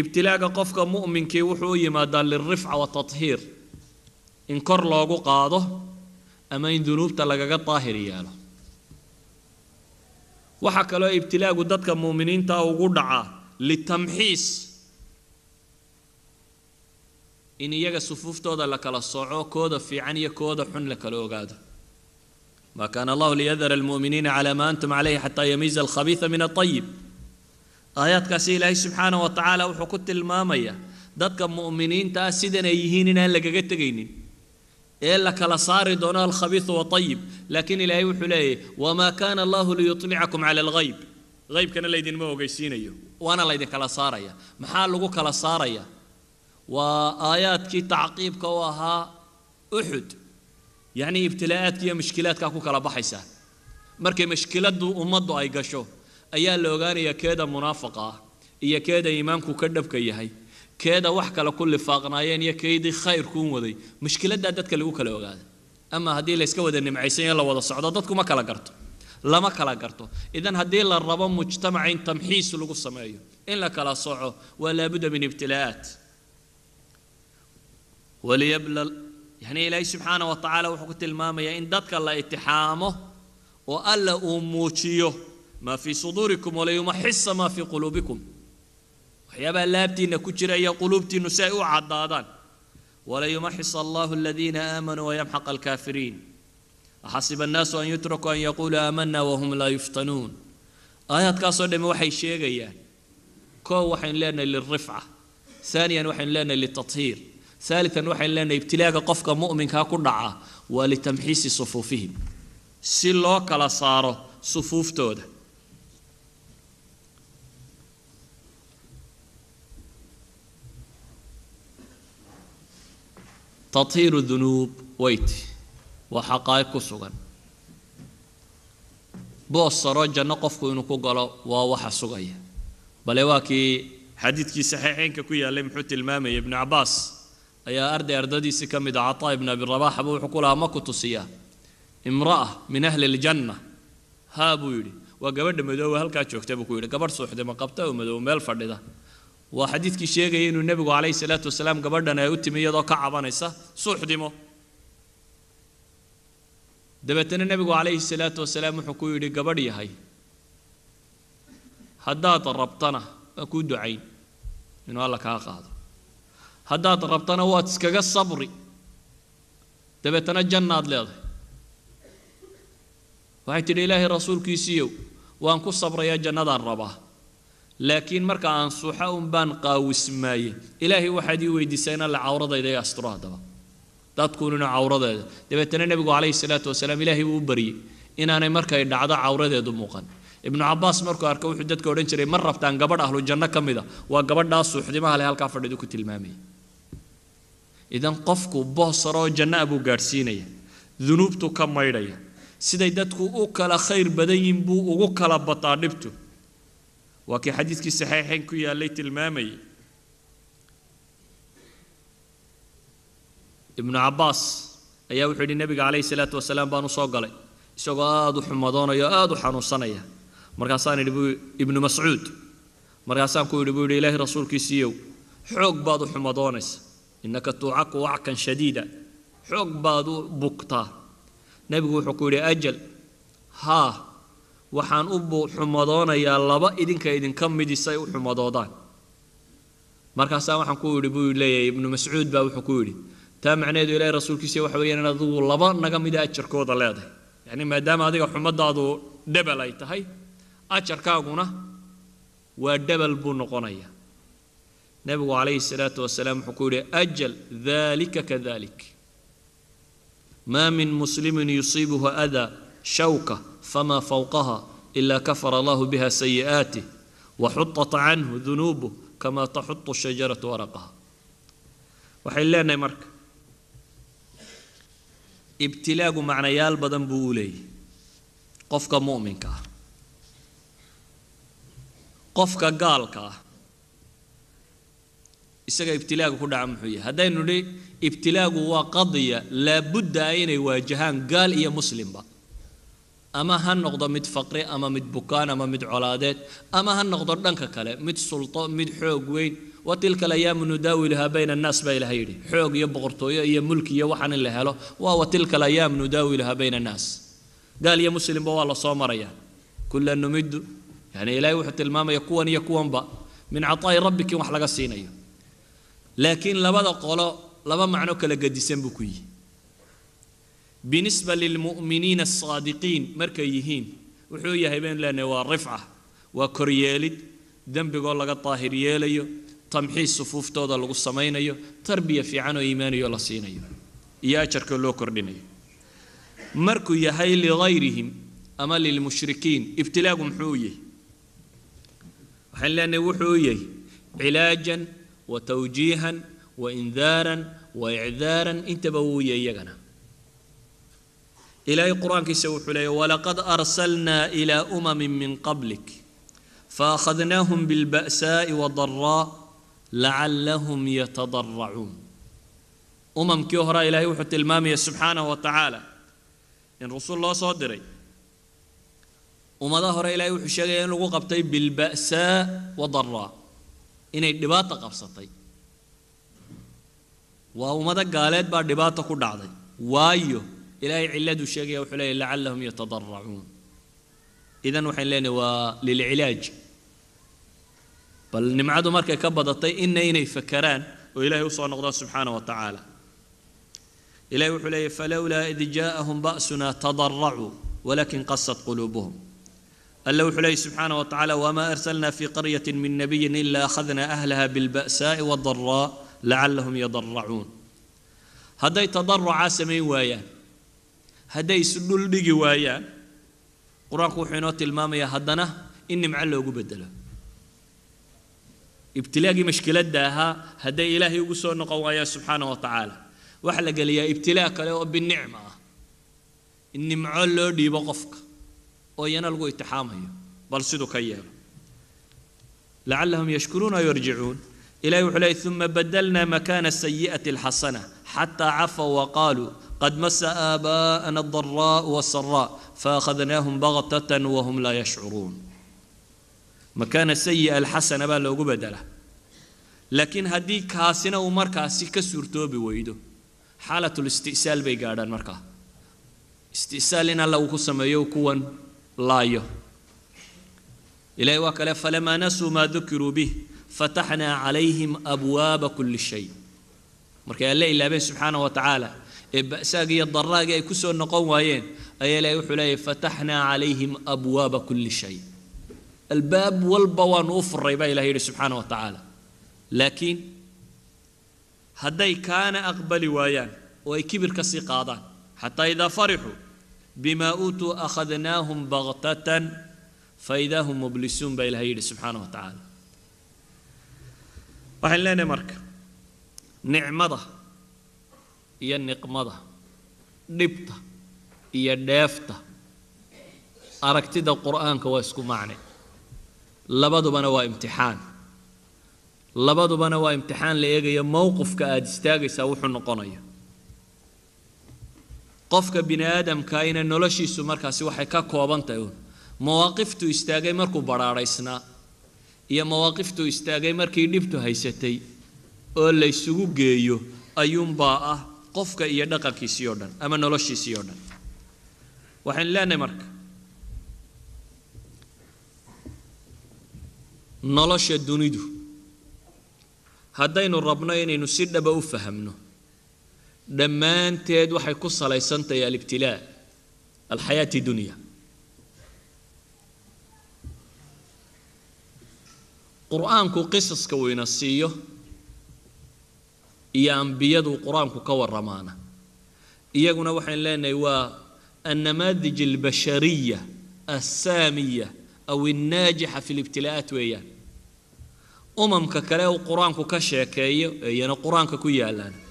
ibtilaaga qofka mu'minkii wuxuu u yimaadaa lirifca watathiir in kor loogu qaado ama in dunuubta lagaga daahir yeelo waxaa kaloo ibtilaagu dadka muuminiinta ugu dhacaa litamxiis in iyaga sufuuftooda la kala sooco kooda fiican iyo kooda xun la kala ogaado ما كان الله ليذر المؤمنين على ما أنتم عليه xatى يميز الkhaبيiث miن الطyب aayaadkaasi ilaahay subxaanaه wa tacaala wuxuu ku tilmaamaya dadka mu'miniintaa ah sidanay yihiin inaan lagaga tegaynin ee la kala saari doono alkhabiiثu waطayib laakiin ilaahay wuxuu leeyahy wmaa kana allahu liyuطlicakum calى اlغayb haybkana laydinma ogeysiinayo waana laydinkala saaraya maxaa lagu kala saaraya waa aayaadkii tacqiibka u ahaa uxud yacnii ibtilaa'aadka iyo mushkilaadkaa ku kala baxaysaa markay mushkiladu ummaddu ay gasho ayaa la ogaanayaa keeda munaafaqa ah iyo keeda iimaanku ka dhabka yahay keeda wax kale ku lifaaqnaayeen iyo keedii khayrkuun waday mushkiladdaa dadka lagu kala ogaada ama haddii layska wada nimcaysan nimcaysanya la wada socdo dadkuma kala garto lama kala garto idan haddii la rabo mujtamac in tamxiis lagu sameeyo in la kala sooco waa laabudda min ibtilaa'aad yani ilaahay subxaana wa tacaala wuxuu ku tilmaamayaa in dadka la itixaamo oo alla uu muujiyo maa fii suduurikum walayumaxisa maa fii quluubikum waxyaabaa laabtiinna ku jira iyo quluubtiinnu si ay u caddaadaan walayumaxisa allahu aladiina aamanuu wayamxaq alkaafiriin axasiba annaasu an yutrakuu an yaquuluu aamanaa wahum laa yuftanuun aayaadkaasoo dhamme waxay sheegayaan koow waxaynu leenahay lirifca aaniyan waxaynu leenahay litathiir alian waxaan leenahay ibtilaaga qofka muminkaa ku dhaca waa litamxiisi sufuufihim si loo kala saaro sufuuftooda tahiiru dunuub weyti waa xaqaa'iq ku sugan boos saro janno qofku inuu ku galo waa waxa sugaya bale waa kii xadiidkii saxiixeynka ku yaallay muxuu tilmaamaya ibnu cabaas ayaa arday ardadiisii ka mid a ah cataa ibn abi rabaxba wuxuu ku lahaa ma ku tusiyaa imraa min ahli ljanna haa buu yidhi waa gabadha madoowa halkaa joogta buu ku yidhi gabadh suuxday ma qabta oo madoow meel fadhida waa xadiidkii sheegaya inuu nebigu calayhi salaatu wasalaam gabadhan ay u timi iyadoo ka cabanaysa suuxdimo dabeetana nebigu calayhi salaatu wasalaam wuxuu ku yidhi gabadh yahay haddaad rabtana waa kuu ducayn inuu alla kaa qaado haddaad rabtana waad iskaga sabri dabeetana jannaad leedahay waxay tidhi ilaahay rasuulkiisiiyow waan ku sabrayaa jannadaan rabaa laakiin marka aan suuxa un qaawismaaye ilaahay waxaad ii weydiisaa inaan la cawradayda ee asturo haddaba dadkuunina cawradeeda dabeetana nebigu calayhi salaatu wasalaam ilaahay wuu u baryey inaanay markay dhacdo cawradeedu muuqan ibnu cabaas markuu arka wuxuu dadka odhan jiray ma rabtaan gabadh ahlu janno ka mida ah. waa gabadhaa suuxdimaha leh halkaa fadhidu ku tilmaamaya idan qofku boosaro saroo jannaa buu gaadhsiinaya dunuubtu ka maydhaya siday dadku u kala khayr badan yihin buu ugu kala bataa dhibtu waa kii xadiidkii saxiixayn ku yaallay tilmaamayay ibnu cabbaas ayaa wuxuu yidhi nebiga calayhi salaatu wasalaam baan u galay isagoo aada u xumadoonaya o aada u xanuunsanaya markaasaan idhi buu ibnu mascuud markaasaan ku yidhi buu yidhi ilaahay rasuulkiisiiyow xoog baad u xumadoonaysa innaka tuucaku wackan shadiida xoog baad u bugtaa nebigu wuxuu ku yidhi ajal haa waxaan u xumadoonayaa laba idinka idinka midi say u xumadoodaan markaasaa waxaan ku yidhi buu leeyahay ibnu mascuud baa wuxuu ku yidhi taa macneheedu ilaahay rasuulkiisa waxa weeyaan in adigu laba naga mida ajarkooda leedahay yacni maadaama adiga xumadaadu dhebel ay tahay ajarkaaguna waa dhebel buu noqonayaa nebigu calayhi الsalaaةu wasalaam wuxuu ku yidhi ajal dalika kadalik ma min muslimi yusiibuhu ada shawka fama fawqaha ila kafara allahu biha sayi'aatih waxuطat canhu dunuubuh kama taxuطu shajaratu waraqaha waxay leenahay marka ibtilaagu macnayaal badan buu u leeyahy qofka mu'minka ah qofka gaalka ah isaga ibtilaaga ku dhaca muxuu yahay haddaynu nidhi ibtilaagu waa qadiya laabudda ah inay waajahaan gaal iyo muslimba ama ha noqdo mid faqri ama mid bukaan ama mid colaadeed ama ha noqdo dhanka kale mid sulto mid xoog weyn wa tilka alayaamu nudaawiluhaa bayna annaas baa ilaha yidhi xoog iyo boqortooyo iyo mulki iyo waxaan in la helo waa wa tilka alayaam nudaawiluhaa bayna annaas gaal iyo muslimba waa lasoo maraya kulla numidu yani ilahay wuxuu tilmaamaya kuwan iyo kuwanba min caa'i rabbikin wax laga siinayo laakiin labada qolo laba macno kala gadisan buu ku yihi binisba lilmu'miniina asaadiqiin markay yihiin wuxuu yahay baynu leenahay waa rifca waa koryeelid dembigoo laga daahir yeelayo tamxiis sufuuftooda lagu samaynayo tarbiya fiicanoo iimaanayo la siinayo iyo ajarkoo loo kordhinayo markuu yahay ligayrihim ama lilmushrikiin ibtilaagu muxuu u yahy waxaan leenahay wuxuu u yahy cilaajan watawjiihan waindaaran waicdaaran intaba wuu yey iyagana ilaahay qur-aankiisa wuxuu leeya walaqad arsalnaa ilaa umamin min qablik faakhadnaahum bilba'saa'i wadaraa lacallahum yatadaracuun umamkii horaa ilaahay wuxuu tilmaamaya subxaanahu wa tacaala in rasul loo soo diray ummada hore ilaahay wuxuu sheegaya in lagu qabtay bilba'saa wadaraa inay dhibaato qabsatay waa ummado gaaleed baa dhibaato ku dhacday waayo ilaahay ciladuu sheegaya wuxuu leeyahy lacallahum yatadaracuun idan waxaan leenahay waa lilcilaaj bal nimcadu markay ka badatay ina inay fakaraan oo ilahay usoo noqdaan subxaana wa tacaala ilahay wuxuu leeyahy falowlaa id jaa'ahum ba'suna tadaracuu walakin qasat quluubuhum alle wuxuu leeyay subxaana wa tacaala wamaa arsalnaa fii qaryati min nabiyin ila akhadnaa ahlaha bilba'saa'i wadaraa lacallahum yadaracuun hadday tadarucaa samayn waayaan hadday isu dhul dhigi waayaan qur-aanku wuxuu inoo tilmaamayaa haddana in nimco loogu bedelo ibtilaagii mashkiladda ahaa hadday ilaahay ugu soo noqon waayaan subxaana wa tacaala waxaa la geliyaa ibtilaa kale oo binicma ah in nimco loo dhiibo qofka oo iyana lagu itixaamayo bal siduu ka yeelo lacallahum yashkuruuna yarjicuun ilahi wuxuu leeyay uma badalnaa makaana sayi'ati alxasana xataa cafaw waqaaluu qad masa aabaa'ana adaraa'u wasaraa faakhadnaahum baktatan wahum laa yashcuruun makaana sayi'a alxasana baa loogu bedelaa laakiin haddii kaasina uu markaasi ka suurtoobi weydo xaalatulistihsaal bay gaadhaan markaa istihsaal in alla uu ku sameeyo kuwan laayo ilahay waa kale falamaa nasuu maa dukiruu bih fataxnaa calayhim abwaaba kulli shay markay alle ilaabeen subxaanah wa tacaala ee ba'saaga iyo daraagii ay ku soo noqon waayeen ayaa ilahay wuxuu leeyahy fataxnaa calayhim abwaaba kulli shay albaab walba waanu u furay baa ilahay yidhi subxaana wa tacaala laakiin hadday kaana aqbali waayaan oo ay kibirka sii qaadaan xataa idaa farixuu bima uutuu akhadnaahum baktatan faidaa hum mublisuun baa ilahay yidhi subxaana wa tacaala waxaan leenahay marka nicmada iyo niqmada dhibta iyo dheefta aragtida qur'aanka waa isku macne labadubana waa imtixaan labadubana waa imtixaan la eegaya mowqifka aada istaagaysaa wuxuu noqonayo qofka bini aadamkaa ina noloshiisu markaasi waxay ka kooban tahay uun mawaaqiftuu istaagay markuu barhaadhaysnaa iyo mawaaqiftuu istaagay markii dhibtu haysatay oo laysugu geeyo ayuunbaa ah qofka iyo dhaqankiisii oo dhan ama noloshiisii oo dhan waxaynu leenahay marka nolosha dunidu haddaynu rabno inaynu si dhaba ah u fahamno dhammaanteed waxay ku salaysantahay alibtilaa alxayaati dunya qur-aanku qisaska uu ina siiyo iyo ambiyadu qur-aanku ka waramaana iyaguna waxaan leenahay waa annamaadij albashariya assaamiya aw innaajixa fi libtilaa'aat weeyaan umamka kale uu qur-aanku ka sheekeeyo eeyana qur-aanka ku yaallaan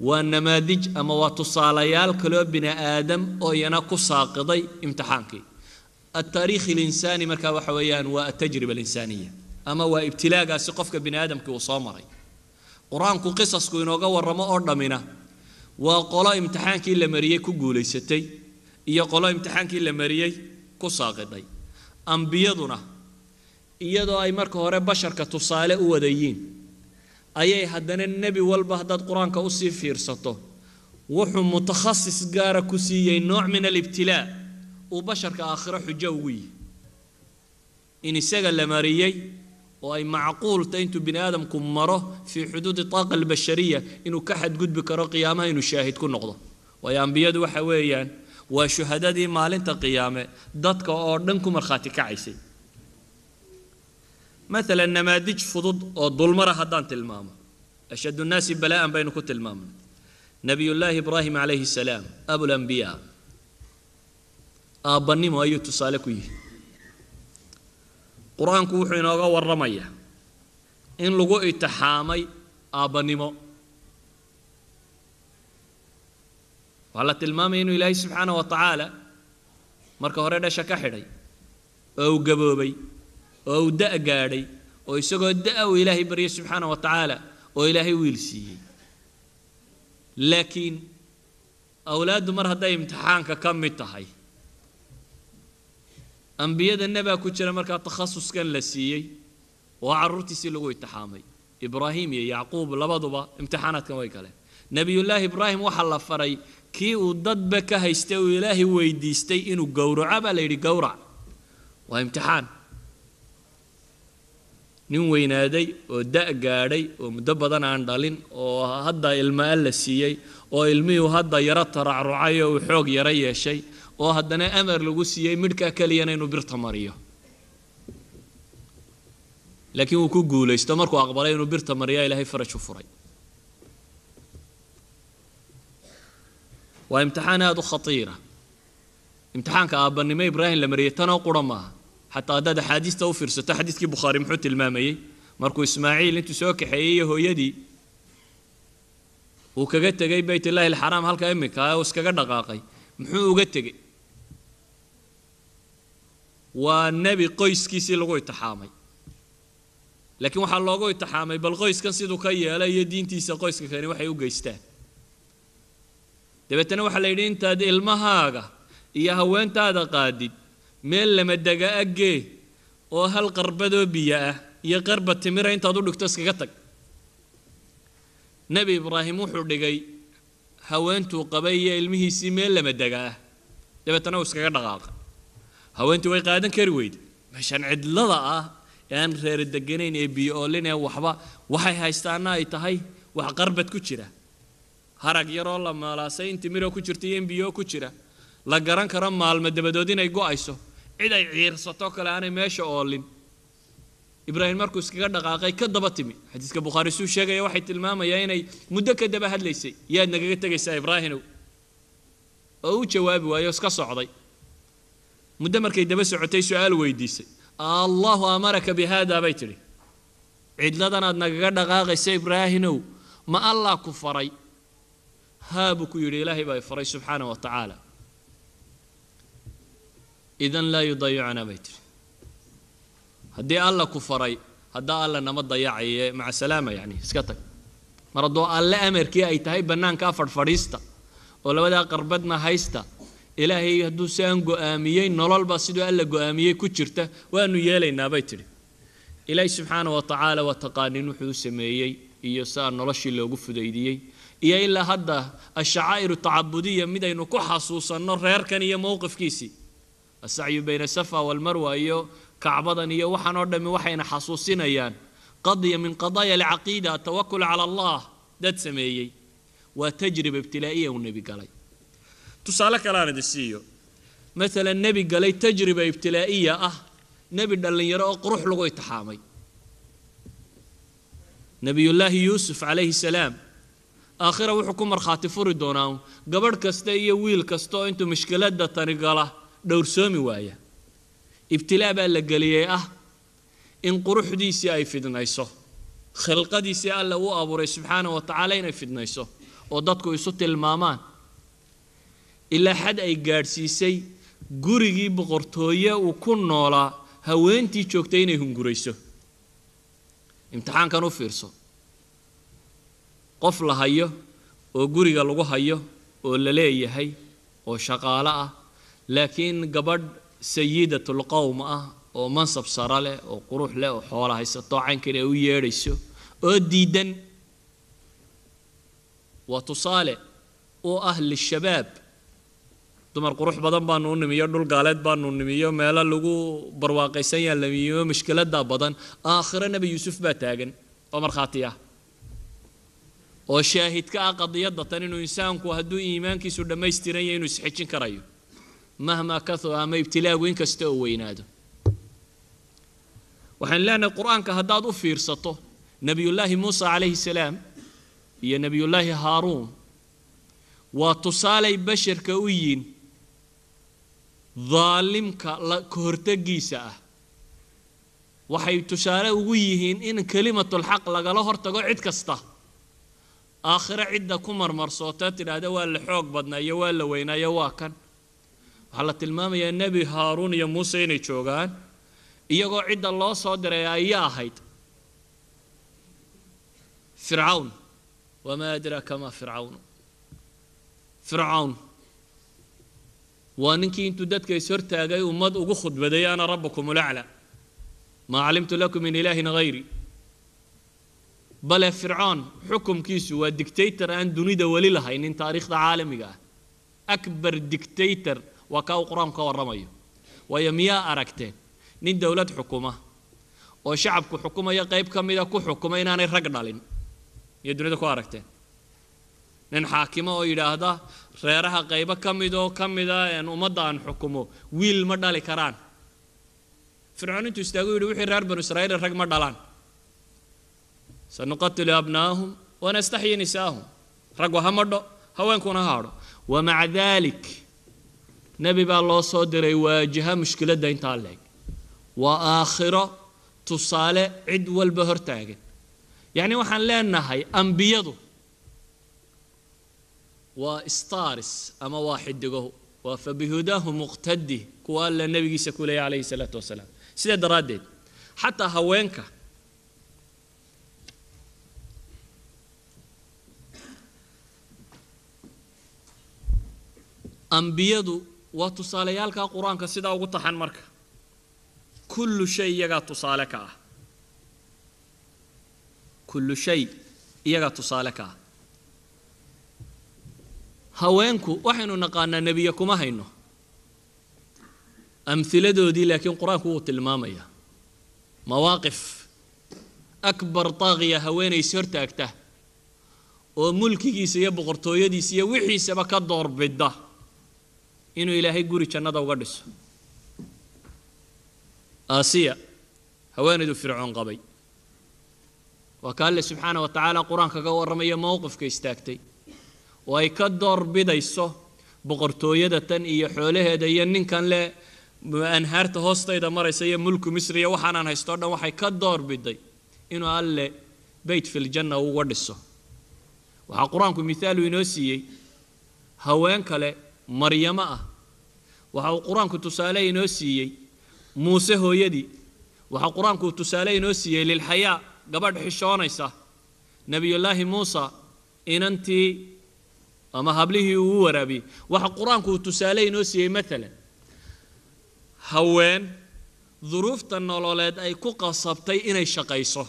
waa namaadij ama waa tusaalayaal kaloo bini aadam oo iyana ku saaqiday imtixaankii altaariikh alinsaani markaa waxa weeyaan waa atajriba alinsaaniya ama waa ibtilaagaasi qofka bini aadamkii uu soo maray qur-aanku qisasku inooga waramo oo dhammina waa qolo imtixaankii la mariyey ku guulaysatay iyo qolo imtixaankii la mariyey ku saaqiday ambiyaduna iyadoo ay marka hore basharka tusaale u wadayiin ayay haddana nebi walba haddaad qur-aanka usii fiirsato wuxuu mutakhasis gaara ku siiyey nooc min alibtilaa uu basharka aakhiro xujo ugu yihi in isaga la mariyey oo ay macquulta intuu bini aadamku maro fii xuduudi taaqa albashariya inuu ka xadgudbi karo qiyaamaha inuu shaahid ku noqdo waayo ambiyadu waxa weeyaan waa shuhadadii maalinta qiyaame dadka oo dhan ku markhaati kacaysay maala namaadij fudud oo dulmara haddaan tilmaamo ashadu nnaasi balaa'an baynu ku tilmaamnay nebiyullaahi ibraahim calayhi salaam abulambiyaa aabbanimo ayuu tusaale ku yihi qur-aanku wuxuu inooga warramaya in lagu itixaamay aabbanimo waxaa la tilmaamaya inuu ilaahay subxaana wa tacaala marka hore dhasha ka xidhay oo uu gaboobay oo uu da' gaadhay oo isagoo da' uu ilaahay baryay subxaana wa tacaala oo ilaahay wiil siiyey laakiin awlaaddu mar hadday imtixaanka ka mid tahay ambiyadana baa ku jira markaa takhasuskan la siiyey oo carruurtiisii lagu imtixaamay ibraahim iyo yacquub labaduba imtixaanaadkan way galeen nebiyullaahi ibraahim waxaa la faray kii uu dadba ka haystay uu ilaahay weydiistay inuu gowraco baa la yidhi gowrac waa imtixaan nin weynaaday oo da' gaadhay oo muddo badan aan dhalin oo hadda ilmo-a la siiyey oo ilmihuu hadda yaro taracrucay oo uu xoog yaro yeeshay oo haddana amar lagu siiyey midhkaa keliyana inuu birta mariyo laakiin wuu ku guulaysto markuu aqbalay inuu birta mariya ilahay faraj furay waa imtixaan aada u khatiira imtixaanka aabbannimo ibraahim la mariyey tanoo qura maaha xataa haddaad axaadiista u fiirsato xadiiskii bukhaari muxuu tilmaamayey markuu ismaaciil intuu soo kaxeeyey iyo hooyadii uu kaga tegay bayt alxaraam halka iminka uu iskaga dhaqaaqay muxuu uga tegey waa nebi qoyskiisii lagu itixaamay laakiin waxaa loogu itixaamay bal qoyskan siduu ka yeelay iyo diintiisa qoyska kani waxay u geystaan dabeetana waxaa la yidhi intaad ilmahaaga iyo haweentaada qaadid meel lama dega aggee oo hal qarbadoo biyo ah iyo qarba timira intaad u dhigto iskaga tag nebi ibraahim wuxuu dhigay haweentuu qabay iyo ilmihiisii meel lama dega ah dabeetana uu iskaga dhaqaaqa haweentii way qaadan kari weyda meeshaan cidlada ah ee aan reera deganayn ee biyo oolin ee waxba waxay haystaana ay tahay wax qarbad ku jira harag yaroo la maalaasay in timiroo ku jirta iyo in biyoo ku jira la garan karo maalma dabadood inay go-ayso cid ay ciirsato kale aanay meesha oolin ibraahim markuu iskaga dhaqaaqay ka daba timi xadiiska bukhaari suu sheegaya waxay tilmaamayaa inay muddo ka daba hadlaysay yaad nagaga tegaysaa ibraahinow oo u jawaabi waayo iska socday muddo markay daba socotay su-aal weydiisay allahu amaraka bi haada bay tidhi cidladanaad nagaga dhaqaaqaysa ibraahinow ma allah ku faray haa buu ku yidhi ilaahay baa i faray subxaana wa tacaala idan laa yudayicunaa bay tihi haddii alla ku faray haddaa alla nama dayacaye maca salaama iska tag mar haddoo alle amarkii ay tahay bannaankaa fadhfadhiista oo labadaa qarbadna haysta ilaahay hadduu siaan go'aamiyey nololba siduu alla go'aamiyey ku jirta waanu yeelaynaa bay tidhi ilaahi subxaana wa tacaala waa taqaaniin wuxuu u sameeyey iyo siaa noloshii loogu fudaydiyey iyo ilaa hadda ashacaa'iru tacabudiya midaynu ku xasuusanno reerkan iyo mowqifkiisii asacyu bayna safa walmarwa iyo kacbadan iyo waxaan oo dhammi waxayna xasuusinayaan qadiya min qadaaya alcaqiida atawakul cala allah dad sameeyey waa tajriba ibtilaa'iya uu nebi galay tusaale kaleaan idin siiyo maalan nebi galay tajriba ibtilaa'iya ah nebi dhallinyaro oo qurux lagu itixaamay nebiyullaahi yuusuf calayhi salaam aakhira wuxuu ku markhaati furi doonaa gabadh kasta iyo wiil kasta oo intuu mishkiladda tani gala dhowrsoomi waaya ibtilaa baa la geliyey ah in quruxdiisii ay fidnayso khilqadiisii alle uu abuuray subxaana wa tacaala inay fidnayso oo dadku isu tilmaamaan ilaa xad ay gaadhsiisay gurigii boqortooye uu ku noolaa haweentii joogtay inay hungurayso imtixaankan u fiirso qof la hayo oo guriga lagu hayo oo la leeyahay oo shaqaalo ah laakiin gabadh sayidatul qowm ah oo mansab sara leh oo qurux leh oo xoola haysato caynkan ay u yeedhayso oo diidan waa tusaale u ah lishabaab dumar qurux badan baanu u nimiyo dhul gaaleed baanu nimiyo meelo lagu barwaaqaysan yaa lamiyo mashkiladaa badan aakhiro nebi yuusuf baa taagan oo markhaati ah oo shaahid ka ah qadiyadda tan inuu insaanku hadduu iimaankiisu dhammaystiranya inuu isxejin karayo mahmaa kaura ama ibtilaagu inkasta oo weynaado waxaan leenahay qur-aanka haddaad u fiirsato nebiyullaahi muusa calayhi salaam iyo nebiyullaahi haaruun waa tusaalay basharka u yiin daalimka ka hortegiisa ah waxay tusaale ugu yihiin in kelimatulxaq lagala hortago cid kasta aakhire cidda ku marmarsootee tidhaahda waa la xoog badnaa iyo waa la weynaayo waa kan waxaa la tilmaamayaa nebi haaruun iyo muuse inay joogaan iyagoo cidda loo soo diray ayaa ahayd fircawn wamaa adraaka maa fircawnu fircawn waa ninkii intuu dadka is- hortaagay ummad ugu khudbaday ana rabbakum ulacla maa calimtu lakum min ilaahin hayri bale fircoon xukumkiisu waa dictator aan dunida weli lahayn in taariikhda caalamiga ah akbar dictator waa ka uu qur-aanku ka warramayo waayo miyaa aragteen nin dowlad xukuma oo shacabku xukumaya qayb ka mida ku xukuma inaanay rag dhalin miyaa dunida ku aragteen nin xaakimo oo yidhaahda reeraha qaybo ka midoo ka mida ummadda aan xukumo wiil ma dhali karaan fircoon intuu istaagu yidhi wixii reer banu israa'iil rag ma dhalaan sanuqatilu abnaahum wanastaxyi nisaahum raggu ha madho haweenkuna ha hadho wamaca daalik nebi baa loo soo diray waajaha mushkiladda intaa leeg waa aakhiro tusaale cid walba hortaagan taagan yacni waxaan leenahay ambiyadu waa staris ama waa xidigo waa fabihudaahu muqtadi kuwa alla nebigiisa ku leeyay calayhi salaatu wasalaam sidaa daraaddeed xataa haweenka ambiyadu waa tusaalayaalkaa qur-aanka sidaa ugu taxan marka kullu shay iyagaa tusaale ka ah kullu shay iyagaa tusaale ka ah haweenku waxaynu naqaanaa nebiya kuma hayno amhiladoodii laakiin qur-aanku wuu tilmaamaya mawaaqif akbar taaqiya haweenays hortaagta oo mulkigiisa iyo boqortooyadiisa iyo wixiisaba ka doorbidda inuu ilaahay guri jannada uga dhiso aasiya haweenaydu fircoon qabay waa ka alle subxaana wa tacaala qur-aankaga warramaya mowqifka istaagtay oo ay ka doorbidayso boqortooyada tan iyo xoolaheeda iyo ninkan leh anhaarta hoostayda maraysa iyo mulku misri iyo waxaanaan haysto o dhan waxay ka doorbiday inuu alle beyt filjanna uga dhiso waxaa qur-aanku mihaalu inoo siiyey haween kale maryamo ah waxa uu qur-aanku tusaale inoo siiyey muuse hooyadii waxa qur-aanku tusaale inoo siiyey lilxayaa gabadh xishoonaysa nebiyullaahi muusa inantii ama hablihii uu waraabiyey waxa qur-aanku uu tusaale inoo siiyey maalan haween duruufta nololeed ay ku qasabtay inay shaqayso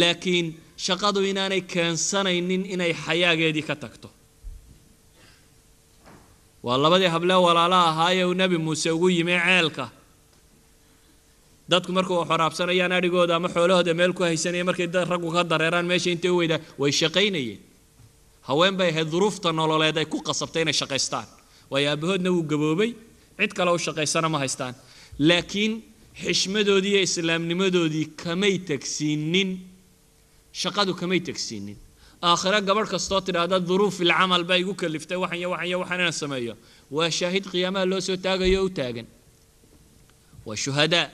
laakiin shaqadu inaanay keensanaynin inay xayaageedii ka tagto waa labadii hable walaalo ahaayee uu nebi muuse ugu yimi ceelka dadku markuu xoraabsanayaan adhigooda ama xoolahooda meel ku haysanaya markay raggu ka dareeraan meesha intay u weydaa way shaqaynayeen haween bay ahayd duruufta nololeed ay ku qasabtay inay shaqaystaan waayo aabahoodna wuu gaboobay cid kale u shaqaysana ma haystaan laakiin xishmadoodii iyo islaamnimadoodii kamay tagsiinin shaqadu kamay tagsiinin aakhira gabadh kastoo tidhaahda duruuf ilcamal baa igu kaliftay waxan iyo waxan iyo waxaan inaan sameeyo waa shaahid qiyaamaha loo soo taagayo u taagan waa shuhadaa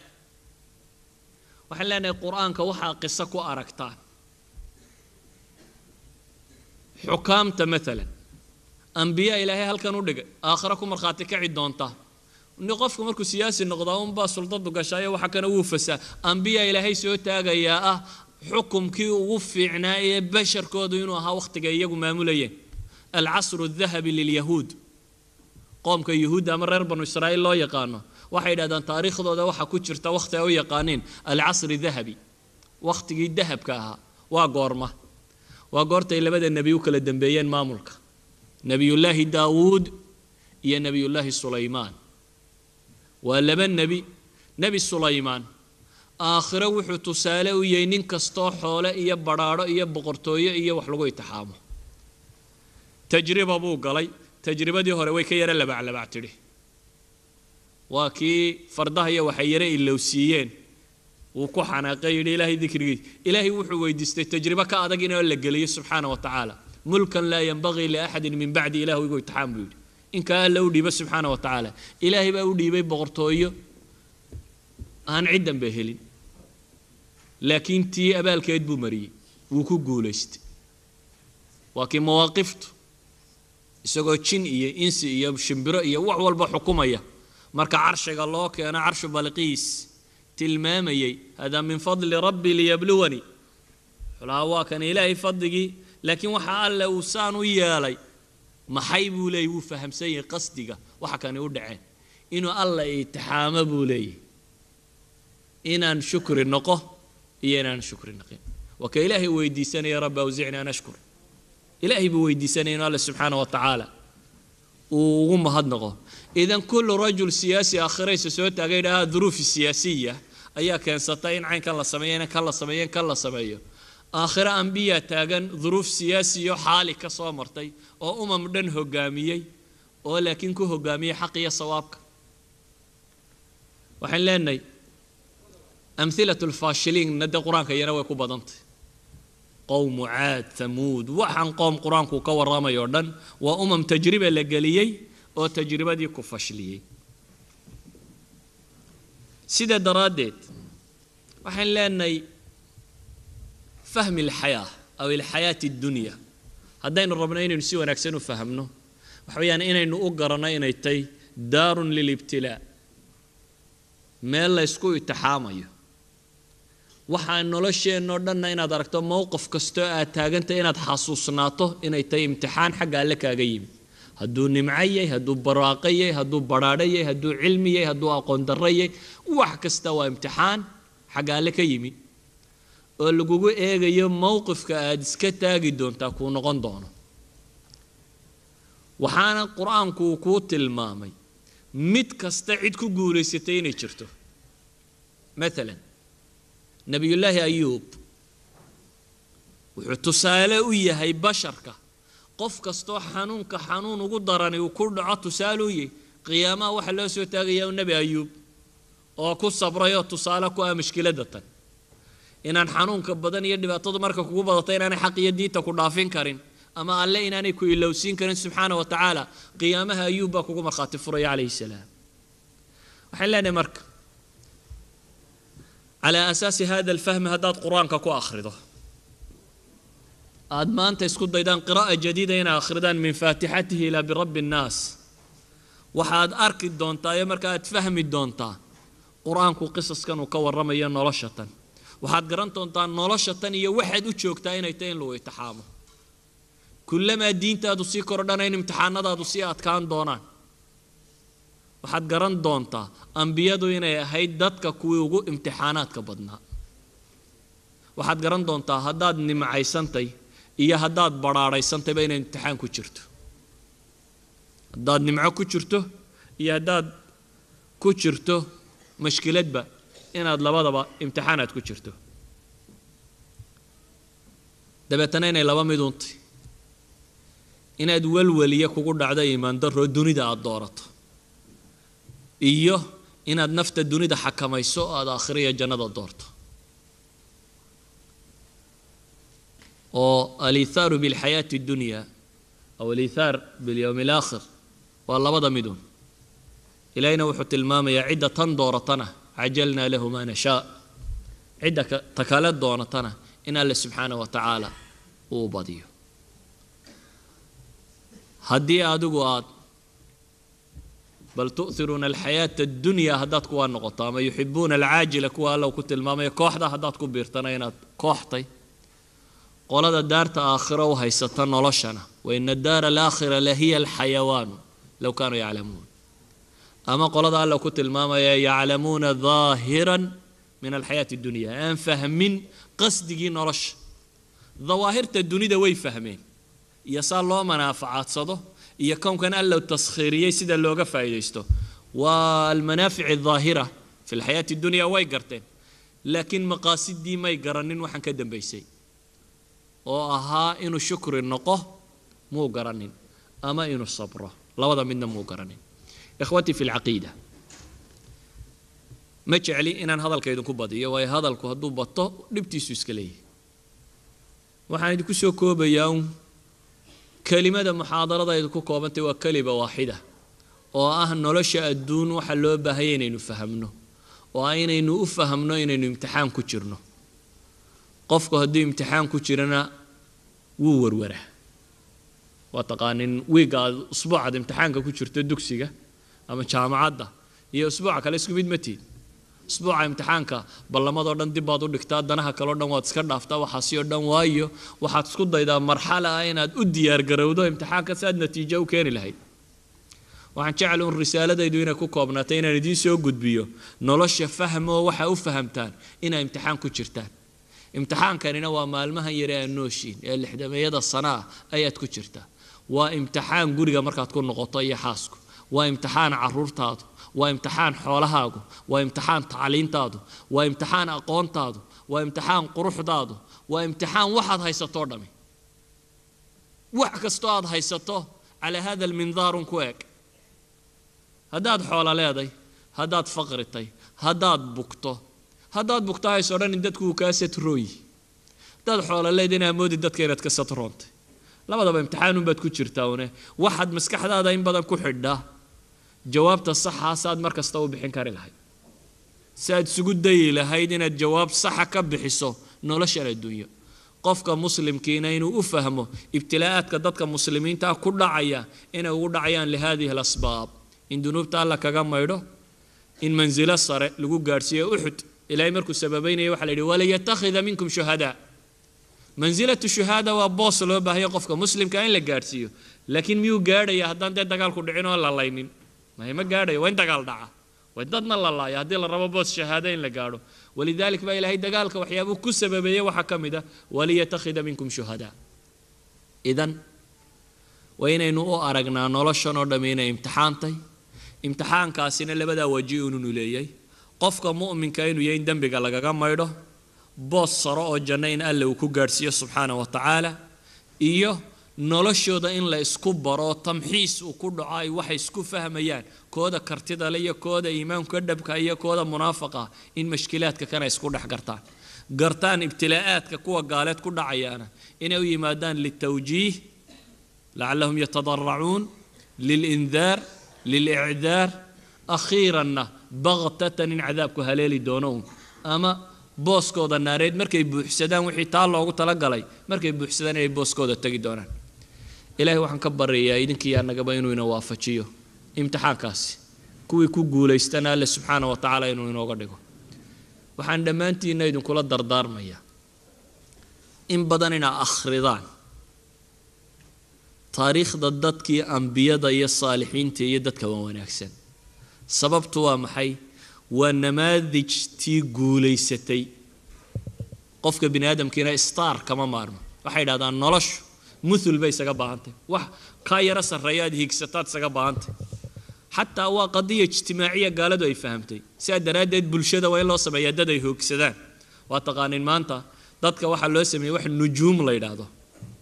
waxaan leenahay qur-aanka waxaa qiso ku aragtaa xukaamta maalan ambiyaa ilaahay halkan u dhigay aakhira ku markhaati kaci doonta qofku markuu siyaasi noqdaa unbaa suldadu gashayo waxa kana wuu fasaa ambiyaa ilaahay soo taagayaa ah xukumkii ugu fiicnaa ee basharkoodu inuu ahaa wakhtiga iyagu maamulayeen alcasru dahabi lilyahuud qoomka yuhuudda ama reer banu israa'iil loo yaqaano waxay yidhahdaan taariikhdooda waxa ku jirta wakhti ay u yaqaaneen alcasri dahabi wakhtigii dahabka ahaa waa goorma waa goortay labada nebi u kala dambeeyeen maamulka nebiyullaahi daawuud iyo nebiyullaahi sulaymaan waa laba nebi nebi sulaymaan aakhiro wuxuu tusaale u yahay nin kastoo xoole iyo badhaadho iyo boqortooyo iyo wax lagu itixaamo tajriba buu galay tajribadii hore way ka yara labaclabac tidhi waa kii fardaha iyo waxay yare ilowsiiyeen wuu ku xanaaqay yidhi ilaahay dikrigiis ilaahay wuxuu weydiistay tajribo ka adag inoo la geliyo subxaana wa tacaala mulkan laa yanbagii liaxadin min bacdi ilah igu itixaam buu yidhi inka alla u dhiibo subxaana wa tacaala ilaahay baa u dhiibay boqortooyo aan ciddanba helin laakiin tii abaalkeed buu mariyey wuu ku guulaystay waa kii mawaaqiftu isagoo jin iyo insi iyo shimbiro iyo wax walba xukumaya marka carshiga loo keeno carshu balqiis tilmaamayey hada min fadli rabbi liyabluwanii xulaa waa kan ilaahay fadligii laakiin waxa alle uu saan u yeelay maxay buu leeyay wuu fahamsan yahay qasdiga waxa kani u dhaceen inuu alla itixaamo buu leeyahy inaan shukri noqo iyo inaan shukri naqin waa ka ilaahay weydiisanaya rabbi awzicni an ashkur ilaahay buu weydiisanaya inu alle subxaana wa tacaala uu ugu mahadnaqo idan kullu rajul siyaasi aakhiraysa soo taagay idhaahaa duruufi siyaasiya ayaa keensata in caynkan la sameeyo in kan la sameeyo in kan la sameeyo aakhiro ambiyaa taagan duruuf siyaasiyo xaali ka soo martay oo umam dhan hogaamiyey oo laakiin ku hogaamiyey xaq iyo sawaabka waxaan leenahay amhilat lfaashiliinna de qur-aanka iyana way ku badantay qowmu caad tamuud waxaan qoom qur-aanku ka warramay oo dhan waa umam tajriba la geliyey oo tajribadii ku fashliyey sidaa daraaddeed waxaan leenahay fahmi alxayaa aw ilxayaati addunya haddaynu rabno inaynu si wanaagsan u fahamno waxa weeyaan inaynu u garanno inay tay daarun lilibtilaa meel laysku itixaamayo waxaa nolosheennoo dhanna inaad aragto mowqif kastoo aad taagantay inaad xasuusnaato inay tahay imtixaan xagga alle kaaga yimi hadduu nimco yahy hadduu baraaqa yahy hadduu badhaadho yahy hadduu cilmi yahy hadduu aqoon darro yahy wax kasta waa imtixaan xagga alle ka yimi oo lagugu eegayo mowqifka aad iska taagi doontaa kuu noqon doono waxaana qur-aanku uu kuu tilmaamay mid kasta cid ku guulaysatay inay jirto maalan nebiyullaahi ayuub wuxuu tusaale u yahay basharka qof kastoo xanuunka xanuun ugu darani uu ku dhaco u yahy qiyaamaha waxa loo soo taagayaa nebi ayuub oo ku sabray oo tusaale ku ah mushkiladda tan inaan xanuunka badan iyo dhibaatadu marka kugu badata inaanay xaq iyo diinta ku dhaafin karin ama alle inaanay ku ilowsiin karin subxaana wa tacaala qiyaamaha ayuub baa kugu markhaati furaya calayhi salaam waxaan leenahay marka calaa asaasi hada alfahmi haddaad qur-aanka ku akhrido aad maanta isku daydaan qira'a jadiida inaa akhridaan min faatixatihi ilaa birabbi annaas waxaad arki doontaa iyo marka aad fahmi doontaa qur-aanku qisaskan uu ka warramayo nolosha tan waxaad garan doontaa nolosha tan iyo waxaad u joogtaa inay tahay in lagu itixaamo kullamaa diintaadu sii kordhanayn imtixaanadaadu sii adkaan doonaan waxaad garan doontaa ambiyadu inay ahayd dadka kuwii ugu imtixaanaadka badnaa waxaad garan doontaa haddaad nimcaysantay iyo haddaad badhaadhaysantayba inay imtixaan ku jirto haddaad nimco ku jirto iyo haddaad ku jirto mashkiladba inaad labadaba imtixaanaad ku jirto dabeetana inay laba mid untay inaad welweliya kugu dhacdo imaandarroo dunida aada doorato iyo inaad nafta dunida xakamayso oo aad aakhiriya jannada doorto oo aliithaaru bilxayaati اddunyaa aw aliithaar bilyowmi اlaakhir waa labada midun ilaahina wuxuu tilmaamayaa cidda tan dooratana cajalnaa lahu maa nashaa cidda takale doonatana in alle subxaana wa tacaala uu badiyo haddii adigu aad bal tu'iruuna alxayaata adunyaa haddaad kuwaa noqoto ama yuxibuuna alcaajila kuwa alla uu ku tilmaamayo kooxda haddaad ku biirtana inaad kooxtay qolada daarta aakhira u haysata noloshana waina daara alaakhira lahiya hiya alxayawaanu low kaanuu yaclamuun ama qolada alla ku tilmaamaya yaclamuuna daahiran min alxayaati dunya aan fahmin qasdigii nolosha dawaahirta dunida way fahmeen iyo saa loo manaafacaadsado iyo kownkan alla tashiiriyey sida looga faa'iidaysto waalmanaafic aldaahira fi lxayaati dunya way garteen laakiin maqaasidii may garanin waxaan ka dambaysay oo ahaa inuu shukri noqo muu garanin ama inuu sabro labada midna muu garanin ikhwatii fi lcaqiida ma jecli inaan hadalka idinku badiyo waayo hadalku hadduu bato dhibtiisu iska leeyahay waxaan idinku soo koobayaa kelimada muxaadarada ku koobantay waa kelima waaxida oo ah nolosha adduun waxa loo baahaya inaynu fahamno oo ah inaynu u fahamno inaynu imtixaan ku jirno qofku hadduu imtixaan ku jirana wuu warwaraa waa taqaanin wiiga aad usbuucaad imtixaanka ku jirto dugsiga ama jaamacadda iyo usbuuca kale isku mid ma tiid isbuuca imtixaanka ballamadoo dhan dibbaad u dhigtaa danaha kaleo dhan waad iska dhaaftaa waxaasi oo dhan waayo waxaad isku daydaa marxala ah inaad u diyaargarowdo imtixaanka si aad natiijo u keeni lahayd waxaan jecel un risaaladaydu inay ku koobnaatay inaan idiin soo gudbiyo nolosha fahmoo waxa u fahamtaan inay imtixaan ku jirtaan imtixaankanina waa maalmahan yare aan nooshiin ee lixdameeyada sanaa ayaad ku jirtaa waa imtixaan guriga markaad ku noqoto iyo xaasku waa imtixaan caruurtaadu waa imtixaan xoolahaagu waa imtixaan tacliintaadu waa imtixaan aqoontaadu waa imtixaan quruxdaadu waa imtixaan waxaad haysatoo dhammi wax kastoo aad haysato calaa hada almindaarun ku eeg haddaad xoola leeday haddaad faqritay haddaad bugto haddaad bugto dhan in dadku uu kaa satrooyi haddaad xoola leeday inaa moodi dadka inaad ka satroontay labadaba imtixaanunbaad ku jirtaa une waxaad maskaxdaada in badan ku xidhaa jawaabta saxaasaad mar kasta u bixin kari lahayd saaad isugu dayi lahayd inaad jawaab saxa ka bixiso noloshan adduunyo qofka muslimkiina inuu u fahmo ibtilaa'aadka dadka muslimiintaa ku dhacaya inay ugu dhacayaan lihaadihi alasbaab in dunuubta alla kaga maydho in mansilo sare lagu gaadhsiiyo uxud ilaahay markuu sababaynaya waxa la yidhi waliyatakhida minkum shuhadaa mansilatu shuhaada waa boos loo baahayo qofka muslimka in la gaadhsiiyo laakiin miyuu gaadhaya haddaan dee dagaalku dhicin oo lalaynin ma gaadhayo waa in dagaal dhaca waa dadna la laaya haddii la rabo boos shahaada in la gaadho walidalik baa ilaahay dagaalka waxyaabuu ku sababeeyey waxaa ka mid a waliyatakhida minkum shuhadaa idan waa inaynu u aragnaa noloshan oo dhammi inay imtixaantay imtixaankaasina labadaa waji inunu leeyay qofka mu'minka inuu yahay in dembiga lagaga maydho boos saro oo janno in alle uu ku gaadhsiiyo subxaana wa tacaala iyo noloshooda in la isku baro tamxiis uu ku dhaco ay waxay isku fahmayaan kooda kartidale iyo kooda iimaanka dhabka ah iyo kooda munaafaqa ah, in mashkilaadka kana isku dhex gartaan gartaan ibtilaa'aadka kuwa gaaleed ku dhacayaana inay u yimaadaan litawjiih lacallahum yatadaracuun lilindaar lilicdaar akhiiranna baktatan in cadaabku haleeli doono ama booskooda naareed markay buuxsadaan wixii taa loogu talagalay markay buuxsadaan inay booskooda tegi doonaan ilaahay waxaan ka baryayaa idinkiyaa nagaba inuu ina waafajiyo imtixaankaasi kuwii ku guulaystana alle subxaana wa tacaala inuu inooga dhigo waxaan dhammaantiinna idinkula dardaarmayaa in badan inaa akhridaan taariikhda dadkii ambiyada iyo saalixiinta iyo dadka waa wanaagsan sababtu waa maxay waa namaadijtii guulaysatay qofka bini aadamkiina istaar kama maarmo waxay idhahdaan noloshu muul bay isaga baahantay wax kaa yaro sarreeya aad hiigsataad isaga baahantay xataa waa qadiya ijtimaaciya gaaladu ay fahamtay sidaa daraaddeed bulshada waa in loo sameeya dad ay hoogsadaan waa taqaanin maanta dadka waxaa loo sameeyey wax nujuum la yidhaahdo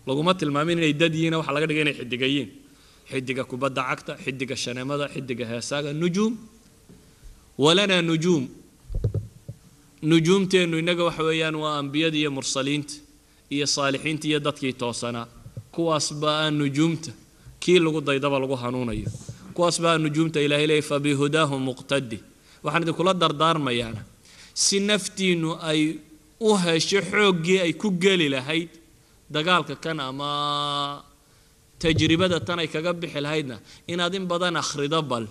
laguma tilmaamin inay dad yihiin waxa laga dhigay inay xidiga yihiin xidiga kubadda cagta xidiga shaneemada xidiga heesaaga nujuum walanaa nujuum nujuumteennu innaga waxa weeyaan waa ambiyada iyo mursaliinta iyo saalixiinta iyo dadkii toosanaa kuwaas baa nujuumta kii lagu daydaba lagu hanuunayo kuwaas baa nujuumta ilahay leey fabihudaahu muqtadi waxaan idinkula dardaarmayaana si naftiinnu ay u hesho xooggii ay ku geli lahayd dagaalka kan ama tajribada tan ay kaga bixi lahaydna inaad in badan akhrido bal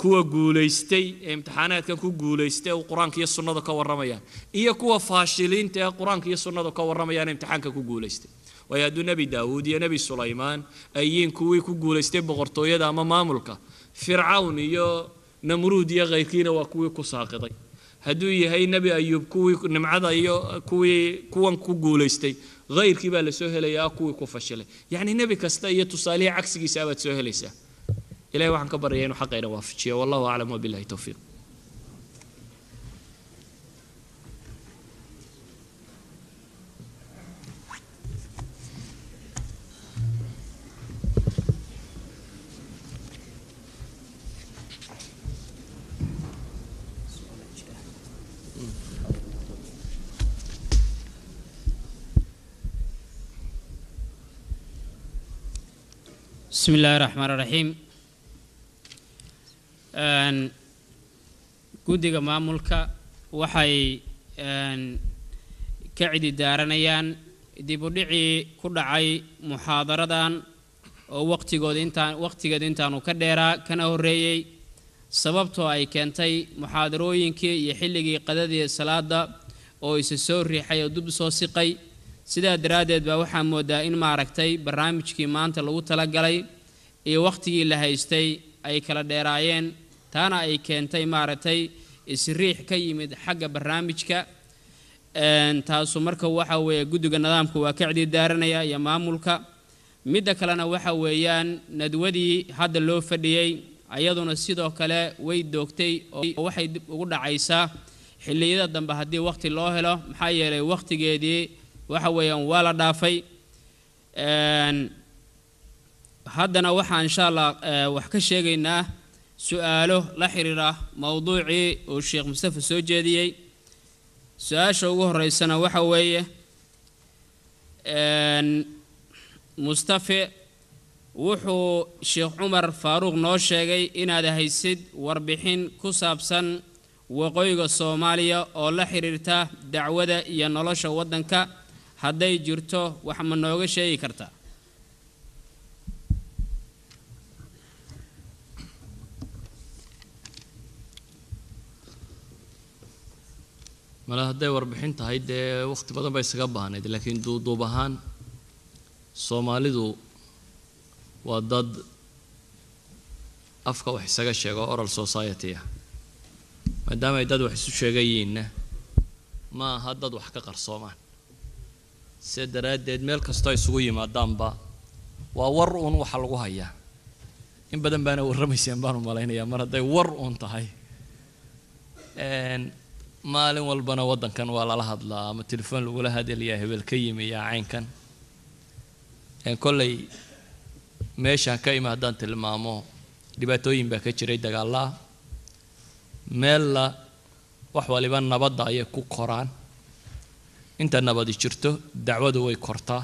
kuwa guulaystay ee imtixaanaadkan ku guulaystay ee qur-aanka iyo sunnadu ka warramayaan iyo kuwa faashiliinta ee qur-aanka iyo sunnadu ka warramayaan ee imtixaanka ku guulaystay waayo hadduu nebi daawuud iyo nebi sulaymaan ay yihiin kuwii ku guulaystay boqortooyada ama maamulka fircawn iyo namruud iyo khayrkiina waa kuwii ku saaqiday hadduu yahay nebi ayuub kuwii nimcada iyo kuwii kuwan ku guulaystay hayrkii baa lasoo soo helayaa kuwii ku fashilay yacni nebi kasta iyo tusaalihii cagsigiisa abaad soo helaysaa ilahay waxaan ka baryayaa inuu xaqayna waafajiyo wallahu aclam wabilahi towfiiq bismi illaahi raxmaan raxiim guddiga maamulka waxay ka cididaaranayaan dib u dhicii ku dhacay muxaadaradan oo waqtigooda intaan waqtigeeda intaanu ka dheeraa kana horreeyey sababtoo ay keentay muxaadarooyinkii iyo xilligii qadadii salaada oo isa soo riixay oo dub soo siqay sidaa daraaddeed baa waxaa moodaa in maaragtay barnaamijkii maanta lagu talagalay iyo wakhtigii la haystay ay kala dheeraayeen taana ay keentay maaragtay isriix ka yimid xagga barnaamijka taasu marka waxa weeye guddiga nidaamka waa ka cidiidaaranaya iyo maamulka midda kalena waxa weeyaan nadwadii hadda loo fadhiyey iyaduna sidoo kale way doogtay oo waxay dib ugu dhacaysaa xilliyada dambe haddii wakhti loo helo maxaa yeelay wakhtigeedii waxa weeyaan waa la dhaafay haddana waxaan insha allah eh, wax ka sheegaynaa su-aalo la xiriira mowduucii uu sheekh mustafa soo jeediyey su-aasha ugu horeysana waxa weeye mustafe wuxuu sheekh cumar faaruuq noo sheegay inaad haysid warbixin ku saabsan waqooyiga soomaaliya oo la xiriirta dacwada iyo nolosha waddanka hadday jirto wax ma nooga sheegi karta male hadday warbixin tahay dee wakhti badan ba isaga baahnayd laakiin duuduub ahaan soomaalidu waa dad afka wax isaga sheega oral society ah maadaama ay dad wax isu sheegayiinna ma aha dad wax ka qarsoomaan se daraaddeed meel kastoo isugu yimaadaanba waa war uun waxa lagu hayaa in badan baana warramayseen baanu malaynayaa mar hadday war uun tahay maalin walbana waddankan waa lala hadlaa ama telefoon lagula hadelayaa hebel ka yimi yaa caynkan kolley meeshaan ka imi haddaan tilmaamo dhibaatooyin baa ka jiray dagaallaa meella wax waliba nabadda ayay ku koraan inta nabadi jirto dacwadu way kortaa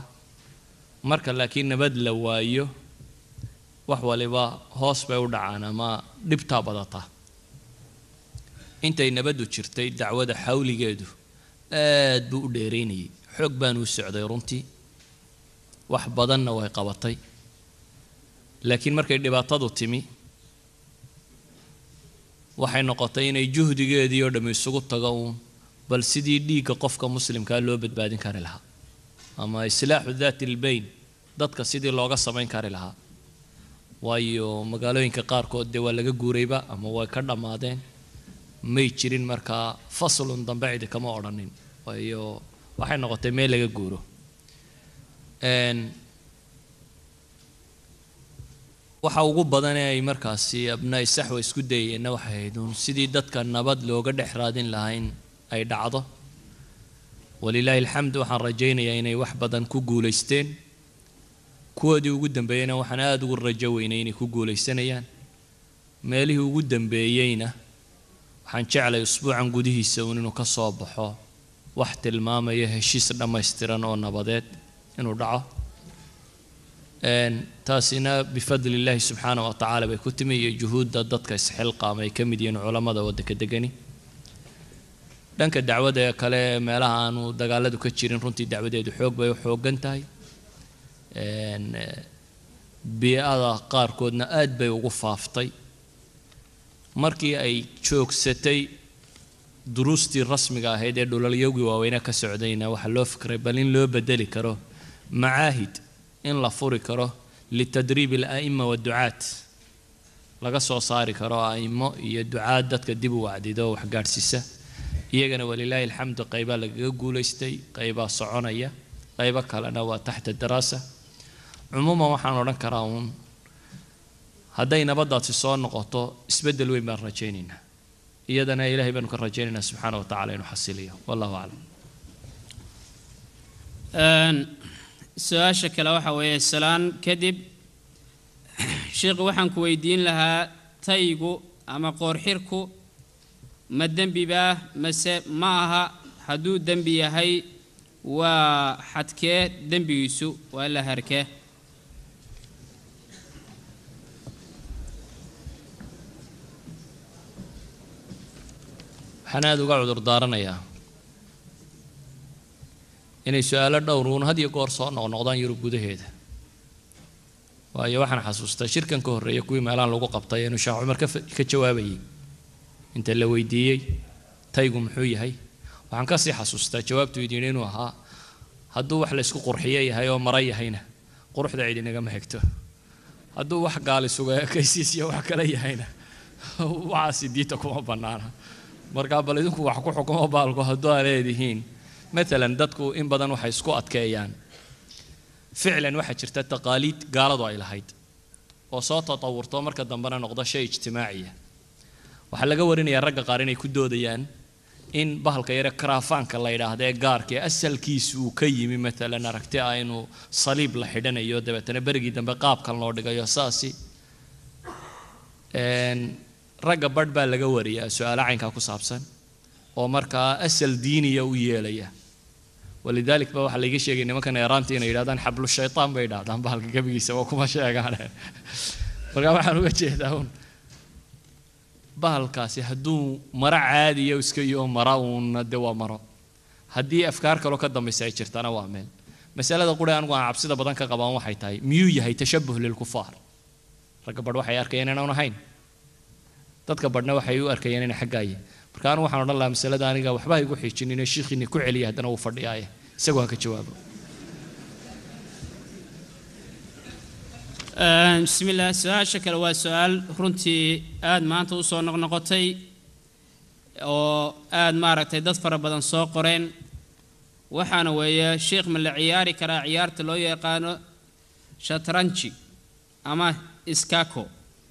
marka laakiin nabad la waayo wax waliba hoos bay u dhacaan ama dhibtaa badataa intay nabaddu jirtay dacwada xawligeedu aad buu u dheeraynayay xoog baanuu socday runtii wax badanna way qabatay laakiin markay dhibaatadu timi waxay noqotay inay juhdigeedii oo dhamm isugu tago uun bal sidii dhiigga qofka muslimkaa loo badbaadin kari lahaa ama islaaxu daati ilbayn dadka sidii looga samayn kari lahaa waayo magaalooyinka qaarkood dee waa laga guurayba ama way ka dhammaadeen may jirin markaa faslun dambe cidi kama odhanin waayo waxay noqotay meel laga guuro waxa ugu badanee ay markaasi abnaai saxwa isku dayeenna waxay ahayd uun sidii dadka nabad looga dhex raadin lahayn ay dhacdo walilaahi alxamd waxaan rajaynayaa inay wax badan ku guulaysteen kuwoodii ugu dambeeyeyna waxaan aada ugu rajo weynay inay ku guulaysanayaan meelihii ugu dambeeyeyna waxaan jeclay usbuucan gudihiisa uun inuu ka soo baxo wax tilmaamaya heshiis dhammaystiran oo nabadeed inuu dhaco taasina bifadli illaahi subxaana wa tacaala bay ku timi iyo juhuudda dadka isxilqaama ay ka mid yihiin culammada waddanka degani dhanka dacwada kale meelaha aanu dagaaladu ka jirin runtii dacwadeedu xoog bay u xoogan tahay ada qaarkoodna aad bay ugu faaftay markii ay joogsatay duruustii rasmiga ahayd ee dhulalyoogii waaweyne ka socdayna waxaa loo fikray bal in loo bedeli karo macaahid in la furi karo litadriib alaa'ima waadducaat laga soo saari karo a'imo iyo ducaad dadka dib u wacdido waxgaadhsiisa iyagana walilaahi alxamdu qaybaa lagaga guulaystay qaybaa soconaya qaybo kalena waa taxta daraasa cumuuman waxaan odhan karaa uun hadday nabadaasi soo noqoto isbeddel weyn baan rajaynaynaa iyadana ilaahay baanu ka rajaynaynaa subxaana wa tacala inuu xasiliyo wallahu aclam su-aasha kale waxaa weeye salaan kadib sheikh waxaan ku weydiin lahaa taygu ama qoorxirku ma dembi baa mase ma aha hadduu dembi yahay waa xadkee dembigiisu waa la harkee waxaan aada uga cudur daaranayaa inay su-aalo dhowr uun had iyo goor soo noqnoqdaan yurub gudaheeda waayo waxaan xasuustaa shirkan ka horreeya kuwii meelaan lagu qabtay inuu sheekh cumar ka jawaabayay inta la weydiiyey taygu muxuu yahay waxaan ka sii xasuustaa jawaabtu idin inuu ahaa hadduu wax laysku qurxiyo yahay oo mara yahayna quruxda cid inagama hegto hadduu wax gaali suga ekaysiis wax kale yahayna waxaasi diita kuma bannaana markaa bal idinku wax ku xukumo baalku hadduu aa leedihiin maalan dadku in badan waxay isku adkeeyaan ficlan waxaa jirta taqaaliid gaaladu ay lahayd oo soo tatawurto marka dambena noqdo shay ijtimaaciya ah. waxaa laga warinayaa ragga qaar inay ku doodayaan in bahalka yare karafaanka la yidhaahda ee gaarkae asalkiisu uu ka yimi maalan aragti ah inuu saliib la xidhanayo dabeetana berigii dambe qaabkan loo dhigayo saasi ragga badh baa laga wariyaa su-aalo caynkaa ku saabsan oo markaa asal diiniya u yeelaya walidaalik ba waxaa laiga sheegay nimankan eraanta inay yidhahdaan xablu shaytaan bay idhahdaan bahalka gabigiisaba kuma sheegaan markaa waxaan uga jeedaa un bahalkaasi hadduu maro caadiya iska iyo mara uunna de waa maro haddii afkaar kaloo ka dambaysa ay jirtana waa meel masalada qura anigu aan cabsida badan ka qabaan waxay tahay miyuu yahay tashabuh lilkufaar ragga badh waxay arkayaan inaan ahayn dadka badhna waxay u arkayeen inay xaggaaye marka anu waxaan odhan lahaa masalada aniga waxba igu xiijinine shiikhiini ku celiya haddana uu fadhiyaaye isagoo ha ka jawaabo ehm, bismi su-aasha kale waa su-aal runtii aada maanta usoo noqnoqotay oo aada maaragtay dad fara badan soo qoreen waxaana weeye sheekh ma la ciyaari karaa ciyaarta loo yaqaano shatranji ama iskako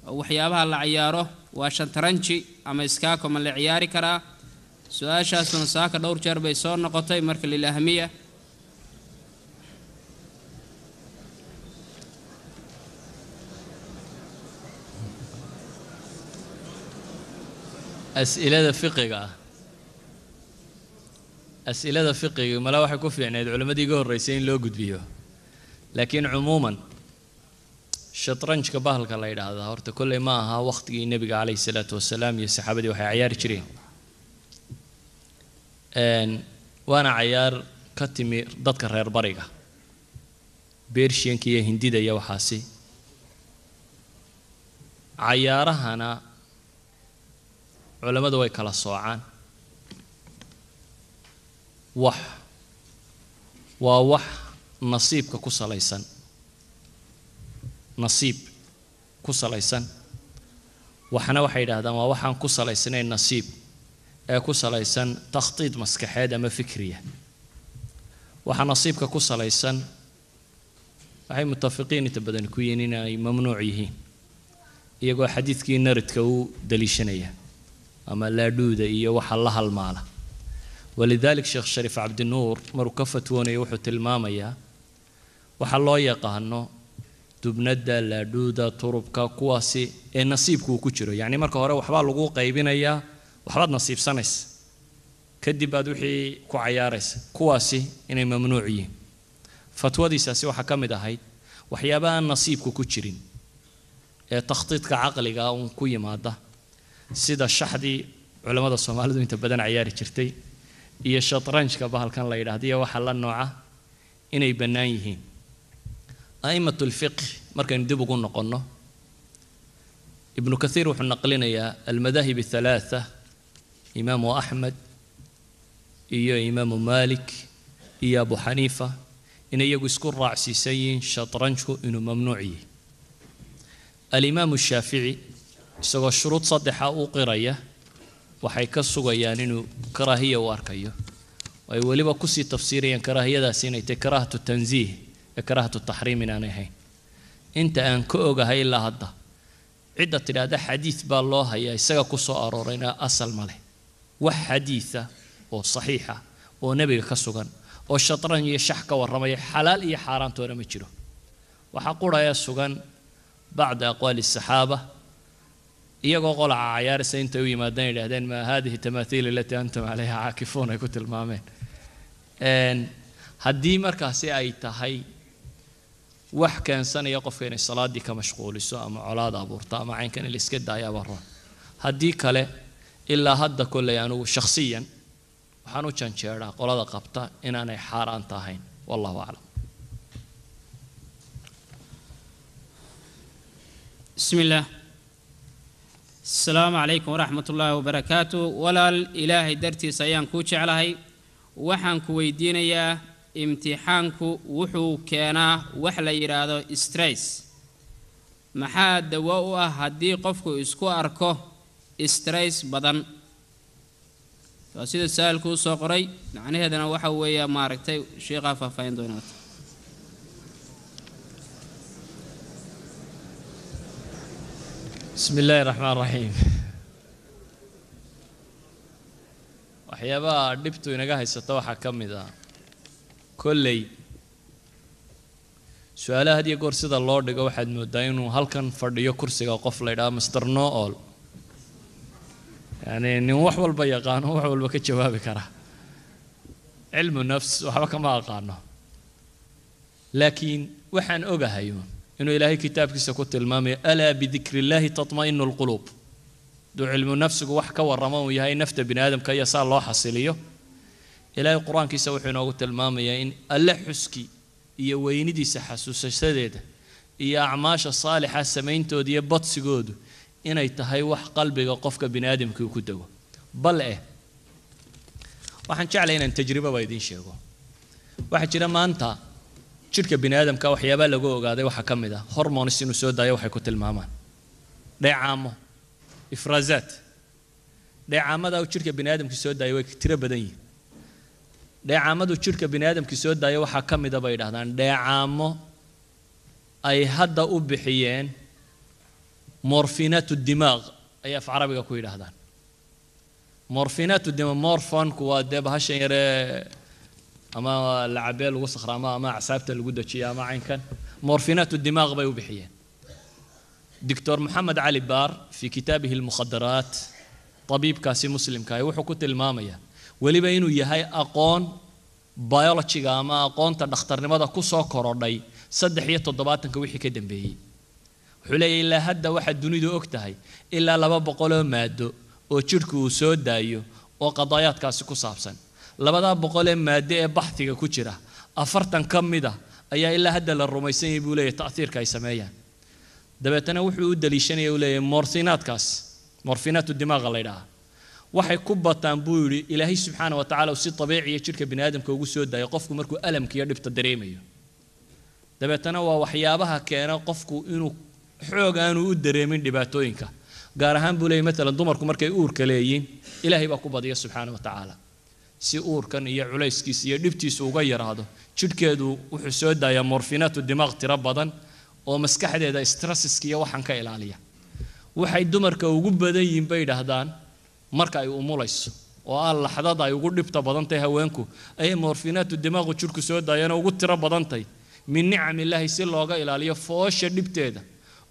oo waxyaabaha la ciyaaro waa shantaranji ama iskaako iskaakoma la ciyaari karaa su-aashaasuna saaka dhowr jeer bay soo noqotay marka lilahmiya asilada fiqiga ah as-ilada fiqiga mala waxay ku fiicnayd culimmadii iga horreysay in loo gudbiyo laakiin cumuuman shatranjka bahalka la yidhaahdaa horta kolley ma aha wakhtigii nebiga caleyhi isalaatu wasalaam iyo saxaabadii waxay cayaari jireen waana cayaar ka timi dadka reer bariga bershiyanka iyo hindida iyo waxaasi cayaarahana culammadu way kala soocaan wax waa wax nasiibka ku salaysan nasiib ku salaysan waxna waxay yidhaahdaan waa waxaan ku salaysnayn nasiib ee ku salaysan takhtiid maskaxeed ama fikriya waxaa nasiibka ku salaysan waxay mutafiqiin inta badan ku yihiin inay mamnuuc yihiin iyagoo xadiidkii naridka u daliishanaya ama laadhuuda iyo waxa la halmaala walidalik sheekh shariif cabdinuur maruu ka fatwoonayo wuxuu tilmaamayaa waxa loo yaqaano dubnadda laadhuuda turubka kuwaasi ee nasiibku uu ku jiro yacni marka hore waxbaa lagu qaybinayaa waxbaad nasiibsanaysa kadib baad wixii ku cayaaraysa kuwaasi inay mamnuuc yihiin fatwadiisaasi waxaa ka mid ahayd waxyaaba aan nasiibku ku jirin ee takhtiidka caqliga uun ku yimaada sida shaxdii culammada soomaalidu inta badan cayaari jirtay iyo shatranjka bahalkan la yidhaahda iyo waxa la nooca inay bannaan yihiin a'imat lfiqh markaynu dib ugu noqonno ibnu kathiir wuxuu naqlinayaa almadaahib athalaatha imaamu axmed iyo imaamu maalik iyo abu xaniifa inay iyagu isku raacsiisan yihiin shatranjku inuu mamnuuc yahay alimaamu shaafici isagoo shuruud saddexa u qiraya waxay ka sugayaan inuu karaahiya u arkayo ay weliba kusii tafsiirayaan karaahiyadaasi inay tahy karaahatu tanziih karaahatu taxriim inaanay ahayn inta aan ka ogahay ilaa hadda cidda tidhaahda xadiid baa loo hayaa isaga ku soo aroorayna asal ma leh wax xadiida oo saxiixa oo nebiga ka sugan oo shatran iyo shax ka warramaya xalaal iyo xaaraantoona ma jiro waxaa qurhaya sugan bacda aqwaali asaxaaba iyagoo qolaca cayaarisa intay u yimaadaan yidhahdeen maa hadihi tamaathiil alatii antum calayha caakifuun ay ku tilmaameen haddii markaasi ay tahay wax keensanaya qofka inay salaadii ka mashquuliso ama colaad abuurto ama caynkan in la iska daayaaba haddii kale ilaa hadda kolley anugu shakhsiyan waxaan u janjeedhaa qolada qabta inaanay xaaraanta ahayn wallahu aclam bismi illaah calaykum waraxmat ullaahi wabarakaatu walaal ilaahay dartiisa ayaan kuu jeclahay waxaan ku weydiinayaa imtixaanku wuxuu keenaa wax la yidhaahdo stress maxaa dawo u ah haddii qofku isku arko stress badan waa sida su-aalkuu soo qoray macnaheedana waxa weeya maaragtay sheikhaa faahfaahin doonaata bismi illaahi raxmaan raxiim waxyaabaha dhibtu inaga haysata waxaa ka mid ah kolley su-aalaha had iyo goor sida loo dhigo waxaad moodaa inuu halkan fadhiyo kursiga qof la ydhaha master no all yani nin wax walba yaqaano wax walba ka jawaabi kara cilmu nafs waxba kama aqaano laakiin waxaan ogahay inuu ilaahay kitaabkiisa ku tilmaamayo alaa bidikri illaahi taطma'inu اlquluub hadduu cilmu nafsigu wax ka warrama uu yahay nafta bini aadamka iyo saa loo xasiliyo ilaahay qur-aankiisa wuxuu inoogu tilmaamayaa in alle xuski iyo weynidiisa xasuusasadeeda iyo acmaasha saalixa samayntooda iyo badsigoodu inay tahay wax qalbiga qofka bini aadamkii ku dego bal eh waxaan jeclay inaan tajribaba idiin sheego waxaa jira maanta jidhka bini aadamka waxyaabaa lagu ogaaday waxaa ka mid ah hormonis inuu soo daayo waxay ku tilmaamaan dheecaamo ifraazaad dheecaamada jidhka bini aadamka soo daaya way tiro badan yihin dheecaamadu jidhka bini aadamkii soo daayo waxaa ka mida bay idhahdaan dheecaamo ay hadda u bixiyeen morfinaatu dimaaq ayay af carabiga ku yidhaahdaan morfinaatu dima morfonku waa dee bahashan yaree ama lacabee lagu sakhraamo ama acsaabta lagu dejiya ama caynkan morfinaatu dimaaq bay u bixiyeen doctor maxamed cali baar fii kitaabihi almukhadaraat tabiibkaasi muslimka ah wuxuu ku tilmaamayaa weliba inuu yahay aqoon biologiga ama aqoonta dhakhtarnimada ku soo korodhay saddex iyo toddobaatanka wixii ka dambeeyey wuxuu leeyahy ilaa hadda waxaad dunidu og tahay ilaa laba boqoloo maado oo jidhku uu soo daayo oo qadaayaadkaasi ku saabsan labadaa boqolee maado ee baxdiga ku jira afartan ka mid a ah, ayaa ilaa hadda la rumaysan yahay buu leeyay ta'hiirka ay sameeyaan dabeetana wuxuu u daliishanaya uu leeyahay morfinaadkaas morfinaatu dimaaqa la waxay ku bataan buu yidhi ilaahay subxaana wa tacala si abiiciya jidhka biniaadamka ugu soo daayo qofku markuu alamka iyo dhibta dareemayo dabeetana waa waxyaabaha keena qofku inuu xoog aanu u dareemin dhibaatooyinka gaar ahaan buu leeyay matalan dumarku markay uurka leeyiin ilaahay baa ku badiya subxaana wa tacaala si uurkan iyo culayskiisa iyo dhibtiisu uga yaraado jidhkeedu wuxuu soo daaya morfinatu dimaaq tiro badan oo maskaxdeeda strasiska iyo waxaan ka ilaaliya waxay dumarka ugu badan yihiin bay idhaahdaan marka ay umulayso oo ah laxdada ay ugu dhibta badantahay haweenku ayay moorfinaatu dimaaqu jidhku soo daayana ugu tiro badantahay min nicamillaahi si looga ilaaliyo foosha dhibteeda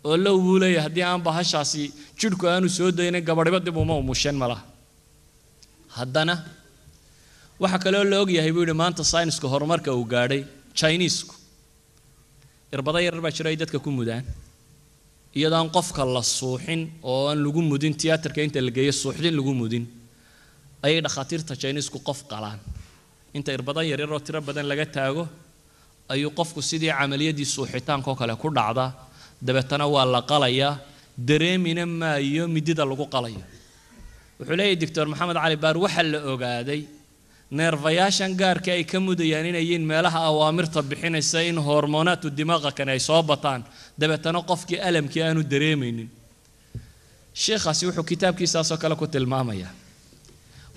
oo la wuulaya haddii aan bahashaasi jidhku aanu soo daynin gabadhiba dib uma umusheen malaha haddana waxaa kaloo la ogyahay buu yidhi maanta sayniska horumarka uu gaadhay chiniisku irbada yarar baa jira ay dadka ku mudaan iyadaan qofka la suuxin oo aan lagu mudin tiyaatarka inta la geeyo suuxdin lagu mudin ayay dhakhaatiirta jiniisku qof qalaan inta irbadan yaryaroo tiro badan laga taago ayuu qofku sidii camaliyadii suuxitaankao kale ku dhacdaa dabeetana waa la qalayaa dareemina maayo midida lagu qalayo wuxuu leeyahy doctor maxamed cali baar waxa la ogaaday neerfayaashan gaarka ay ka mudayaan inay yihiin meelaha awaamirta bixinaysa in hormoonaatu dimaaqa kani ay soo bataan dabeetana qofkii alamkii aanu dareemaynin sheekhaasi wuxuu kitaabkii saasoo kale ku tilmaamayaa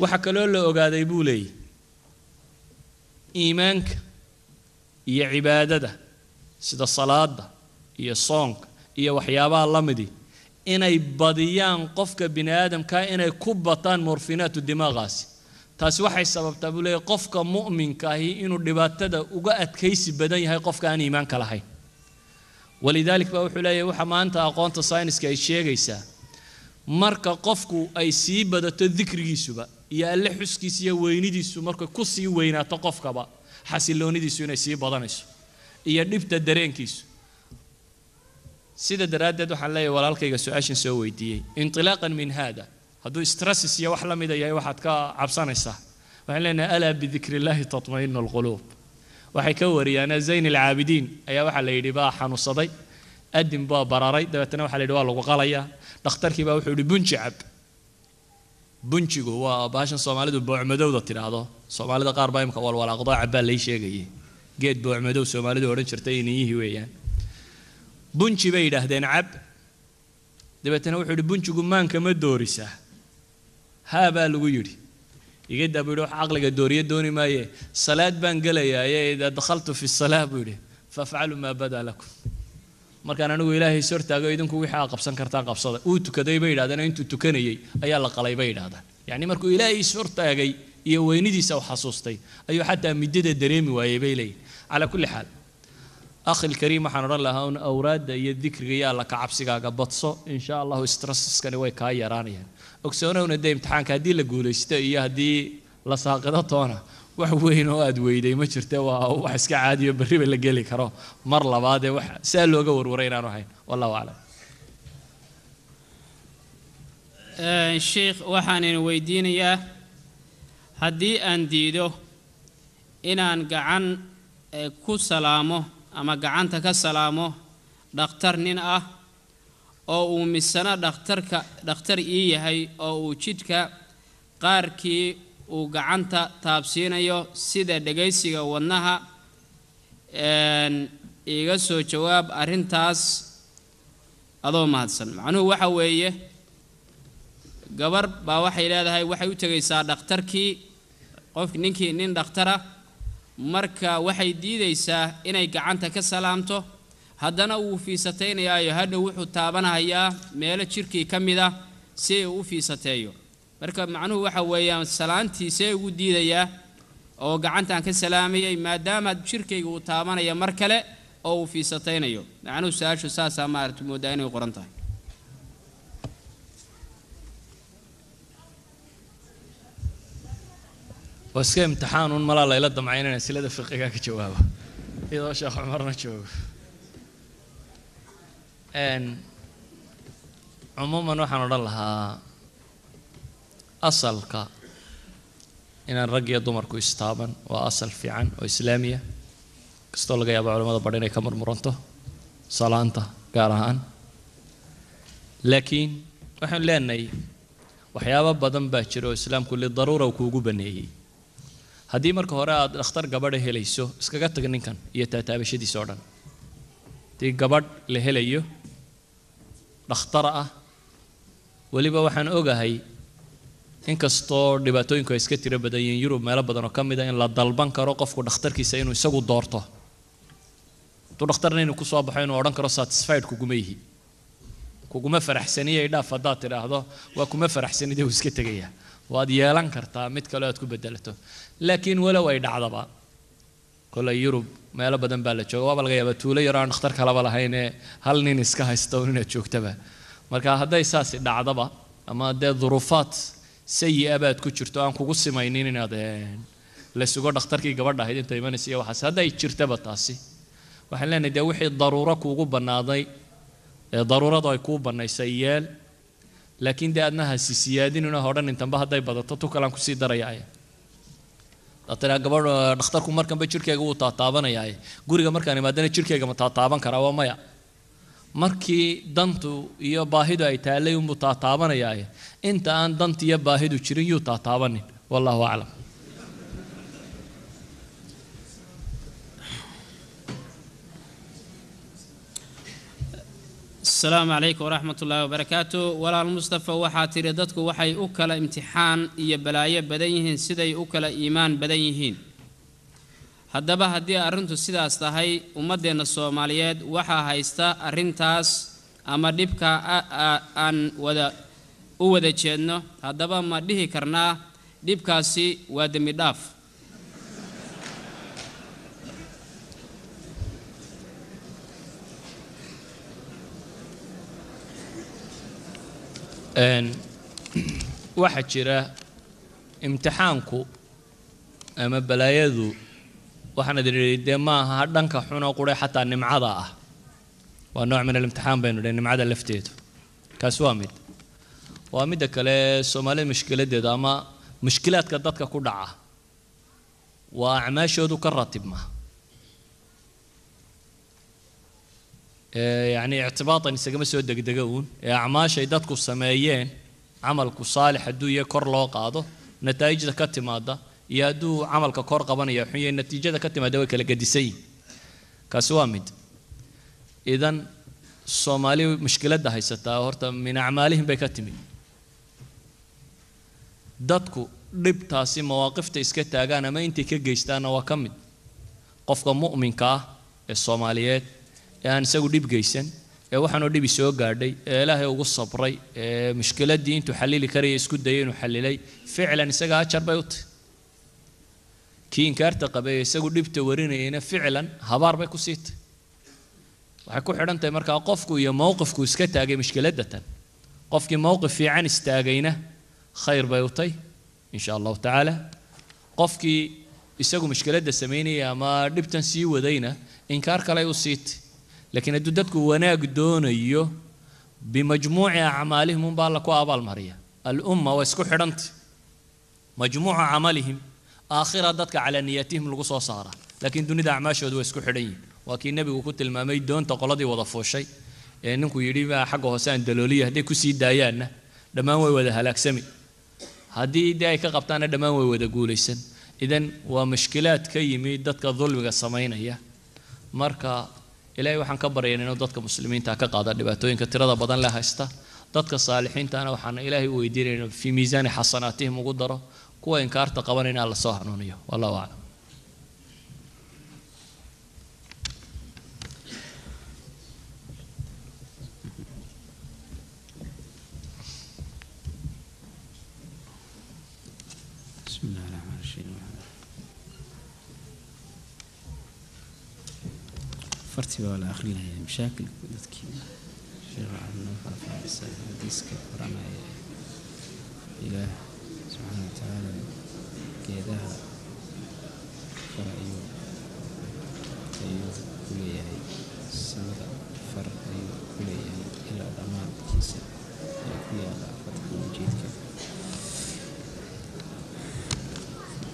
waxaa kaloo la ogaaday buu leeyay iimaanka iyo cibaadada sida salaada iyo soonka iyo waxyaabaha la midi inay badiyaan qofka bini aadamka inay ku bataan morfinaatu dimaaqaasi taasi waxay sababtaa buu leeyay qofka mu'minkaahi inuu dhibaatada uga adkaysi badan yahay qofka aan iimaanka lahayn walidaalik baa wuxuu leeyahy waxa maanta aqoonta sayniska ay sheegaysaa marka qofku ay sii badato dikrigiisuba iyo alle xuskiisa iyo weynidiisu markay ku sii weynaato qofkaba xasiloonidiisu inay sii badanayso iyo dhibta dareenkiisu sida daraaddeed waxaan leeyahay walaalkayga su-aashan soo weydiiyey inilaaqan min hada hadduu stressis iyo wax la mida ah yahay waxaad ka cabsanaysaa waxaan leenahay alaa bidikri illaahi tatmainu alquluub waxay ka wariyaan zayn alcaabidiin ayaa waxaa la yidhi baa xanuunsaday adin baa bararay dabeetana waxa la yidhi waa lagu qalaya dhakhtarkii baa wuxuu yidhi bunji cab bunjigu waa baashan soomaalidu boocmadowda tidhaahdo soomaalida qaar baa imka walwalaaqdoo cabbaa lay sheegayay geed boocmadow soomaalidu odhan jirtay iniyihii weeyaan bunji bay yidhaahdeen cab dabeetana wuxuu yidhi bunjigu maanka ma doorisaa haa baa lagu yidhi igada buu yidhi wax caqliga dooriye dooni maaye salaad baan gelayaaye idaa dakhaltu fi salaa buu yidhi faafcalu maa badaa lakum markaan anigu ilaahay is hortaago idinku wixii aa qabsan kartaan qabsada uu tukaday bay yidhahdeen intuu tukanayey ayaa la qalay bay yidhahdaan yacni markuu ilaahay is hortaagay iyo weynidiisa u xasuustay ayuu xataa midada dareemi waayey bay leeyihin calaa kulli xaal akhil kariim waxaan odhan lahaa un awraadda iyo dikriga iyo alla ka cabsigaaga badso in sha allahu stressaskani way kaa yaraanayaan ogsoonowna dee imtixaanka haddii la guulaysto iyo haddii la saaqado toona wax weyn oo aada weyday ma jirte waa wax iska caadiyo berriba la geli karo mar labaadee wax saa looga warwaray inaanu ahayn wallahu aclam sheikh waxaan waxaanin weydiinayaa haddii aan diido inaan gacan ku salaamo ama gacanta ka salaamo dhakhtar nin ah oo uu misana dhakhtarka dhakhtar ii yahay oo uu jidhka qaarkii uu gacanta taabsiinayo sida dhegaysiga wadnaha iiga soo jawaab arrintaas adoo mahadsan macnuhu waxa weeye gabar baa waxay leedahay waxay u tegaysaa dhakhtarkii qof ninkii nin dhakhtara ah, marka waxay diidaysaa inay gacanta ka salaamto haddana wuu fiisataynayaayo hadhow wuxuu taabanahayaa meelo jirkii ka mid ah si ay u fiisateeyo marka macnuhu waxa weeyaan salaantii see ugu diidayaa oo gacantan ka salaamayay maadaama jirkayga uu taabanaya mar kale oo uu fiisataynayo macnuhu su-aashu saasaa maarata moodaa inay qoran tahay imtixaan imtixaanuun malaa layla damcaynana silada fiqigaa ka jawaabo iyadoo sheekh cumarna joogo cumuuman waxaan odhan lahaa asalka inaan rag iyo dumarku istaaban waa asal fiican oo islaamiya kastoo laga yaabo culamada badha inay ka murmuranto salaanta gaar ahaan laakiin waxaan leenahay waxyaabo badan baa jira oo islaamku lidaruura uu kuugu baneeyey haddii marka hore aada dhakhtar gabadha helayso iskaga tag ninkan iyo taataabashadiisa o dhan haddii gabadh la helayo dhakhtar ah weliba waxaan ogahay inkastoo dhibaatooyinku ay iska tiro badan yihiin yurub meelo badan oo ka mid a ah in la dalban karo qofku dhakhtarkiisa inuu isagu doorto hadduu dhakhtarna inuu soo baxo inuu odhan karo satisfied kuguma yihi kuguma faraxsaniyay dhaaf haddaad tidhaahdo waa kuma faraxsanide uu iska tegayaa waad yeelan kartaa mid kale kaleo aad ku bedelato laakiin walow ay dhacdaba koley yurub meelo badan baa la jooga waaba laga yaaba tuulo yar aan dhakhtar kalaba lahaynee hal nin iska haysto oo joogtaba marka hadday saasi dhacdaba ama dee duruufaad sayi-a ah baad ku jirto aan kugu simaynin inaad la sugo dhakhtarkii gabadha ahayd inta imanaysa iyo waxaas hadday jirtaba taasi waxaan leenahay dee wixii daruuro kuugu bannaaday daruuradu ay kuu bannaysay yeel laakiin dee aadna ha sisiyaadinin oo hodhan intanba hadday badato tu kalaan kusii daraya aya gabadh dhakhtarku markanba jirkeyga wuu taataabanayaa guriga markaan imaadana jirkeyga ma taataaban karaa waa maya markii dantu iyo baahidu ay taalay unbuu taataabanayaa inta aan danta iyo baahidu jirin yuu taataabanin wallaahu aclam asalaamu calaykum waraxmat ullahi wabarakaatu walaal mustafa waxaa tidhi dadku waxay u kala imtixaan iyo balaayo badan yihiin siday u kala iimaan badan yihiin haddaba haddii arrintu sidaas tahay ummaddeenna soomaaliyeed waxaa haysta arrintaas ama dhibka aan wada u wada jeedno haddaba ma dhihi karnaa dhibkaasi waa dembi dhaaf waxaa jira imtixaanku ama balaayadu waxaan idin dee ma aha dhanka xunoo qure xataa nimcada ah waa nooc min alimtixaan baynu idhi nimcada lafteedu kaas waa mid waa midda kale soomaalida mushkiladeeda ama mushkilaadka dadka ku dhaca waa acmaashoodu ka ratibma yacni ictibaatan isagama soo degdega uun ee acmaashay dadku sameeyeen camalku saalix hadduu iyo kor loo qaado nataa'ijda ka timaada iyo hadduu camalka kor qabanaya xun natiijada ka timaada way kala gadisan kaasi waa mid idan soomaali mushkiladda haysataa horta min acmaalihim bay ka timid dadku dhibtaasi mawaaqifta iska taagaan ama intay ka geystaanna waa ka mid qofka mu'minka ah ee soomaaliyeed ee aan isagu dhib geysan ee waxaanoo dhibi soo gaadhay ee ilaahay ugu sabray ee mushkiladii intuu xalili karaya isku dayay inuu xalilay ficlan isaga hajar bay u tahy kii inkaarta qabay isagu dhibta warinayayna ficlan habaar bay kusii tahy waxay ku xidhan tahay markaa qofku iyo mowqifku iska taagay mushkiladda tan qofkii mowqif fiican istaagayna khayr bay u tahy in sha allahu tacaala qofkii isagu mushkiladda samaynaya ama dhibtan sii wadayna inkaar kaley u sii tay laakiin hadduu dadku wanaag doonayo bimajmuuci acmaalihim unbaa alla ku abaalmariya alumma waa isku xidhanta majmuuca camalihim aakhira dadka calaa niyaatihim lagu soo saaraa laakiin dunida acmaashoodu waa isku xidhan yihin waa kii nebigu ku tilmaamay doonta qoladii wada fuushay ee ninku yidhi baa xagga hoose aan dalooliya hadday kusii daayaanna dhammaan way wada halaagsami haddii dee ay ka qabtaanna dhammaan way wada guulaysan idan waa mushkilaad ka yimi dadka dulmiga samaynaya marka ilaahay waxaan ka baryayna inuu dadka muslimiinta ka qaada dhibaatooyinka tirada badan le haysta dadka saalixiintana waxaan ilaahay u weydiinayna fii miisaani xasanaatihim ugu daro kuwa inkaarta qabanayna alla soo hanuuniyo wallahu aclam afartiba waa la akhrinaya mashaakilku dadkii sheekha cabdinafaafaisa hadiiska qoranaya ilaah subxaana wa tacaala geedaha far ayuu ayuu ku leeyahay samada far ayuu ku leeyahay ilaa dhammaankiisa ee ku yaala afadka ujeedka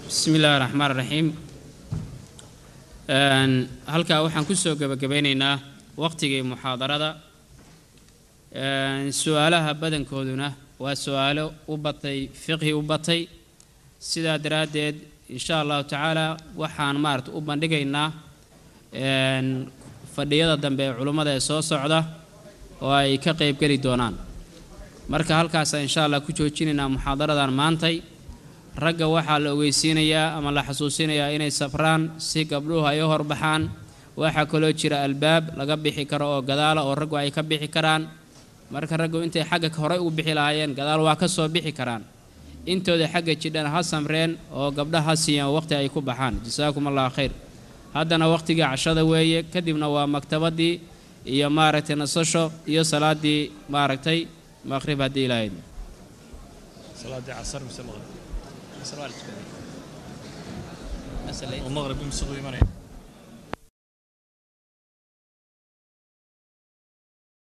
bismi illaahi raxmaan raxiim halkaa waxaan ku soo gebagabeynaynaa wakhtigii muxaadarada su-aalaha badankooduna waa su-aalo u batay fiqhi u batay sidaa daraaddeed insha allahu tacaala waxaan maarata u bandhigaynaa fadhiyada dambe ee culummada ee soo socda oo ay ka qaybgeli doonaan marka halkaasaan insha allah ku joojinaynaa muxaadaradan maantay ragga waxaa la ogeysiinayaa ama la xasuusinayaa inay safraan si gabdhuhu ay u horbaxaan waxaa kaloo jira albaab laga bixi karo oo gadaala oo raggu ay ka bixi karaan marka raggu intay xagga horay u bixi lahaayeen gadaal waa ka soo bixi karaan intooda xagga jidhana ha samreen oo gabdha ha siiyaan waqhti ay ku baxaan jasaakum allah khayr haddana wakhtigii cashada weeye kadibna waa maktabadii iyo maaragtay nasasho iyo salaaddii maaragtay maqrib haddii ilaahayda نسال والدتك هذه نسال إيه؟ المغرب ام سغوي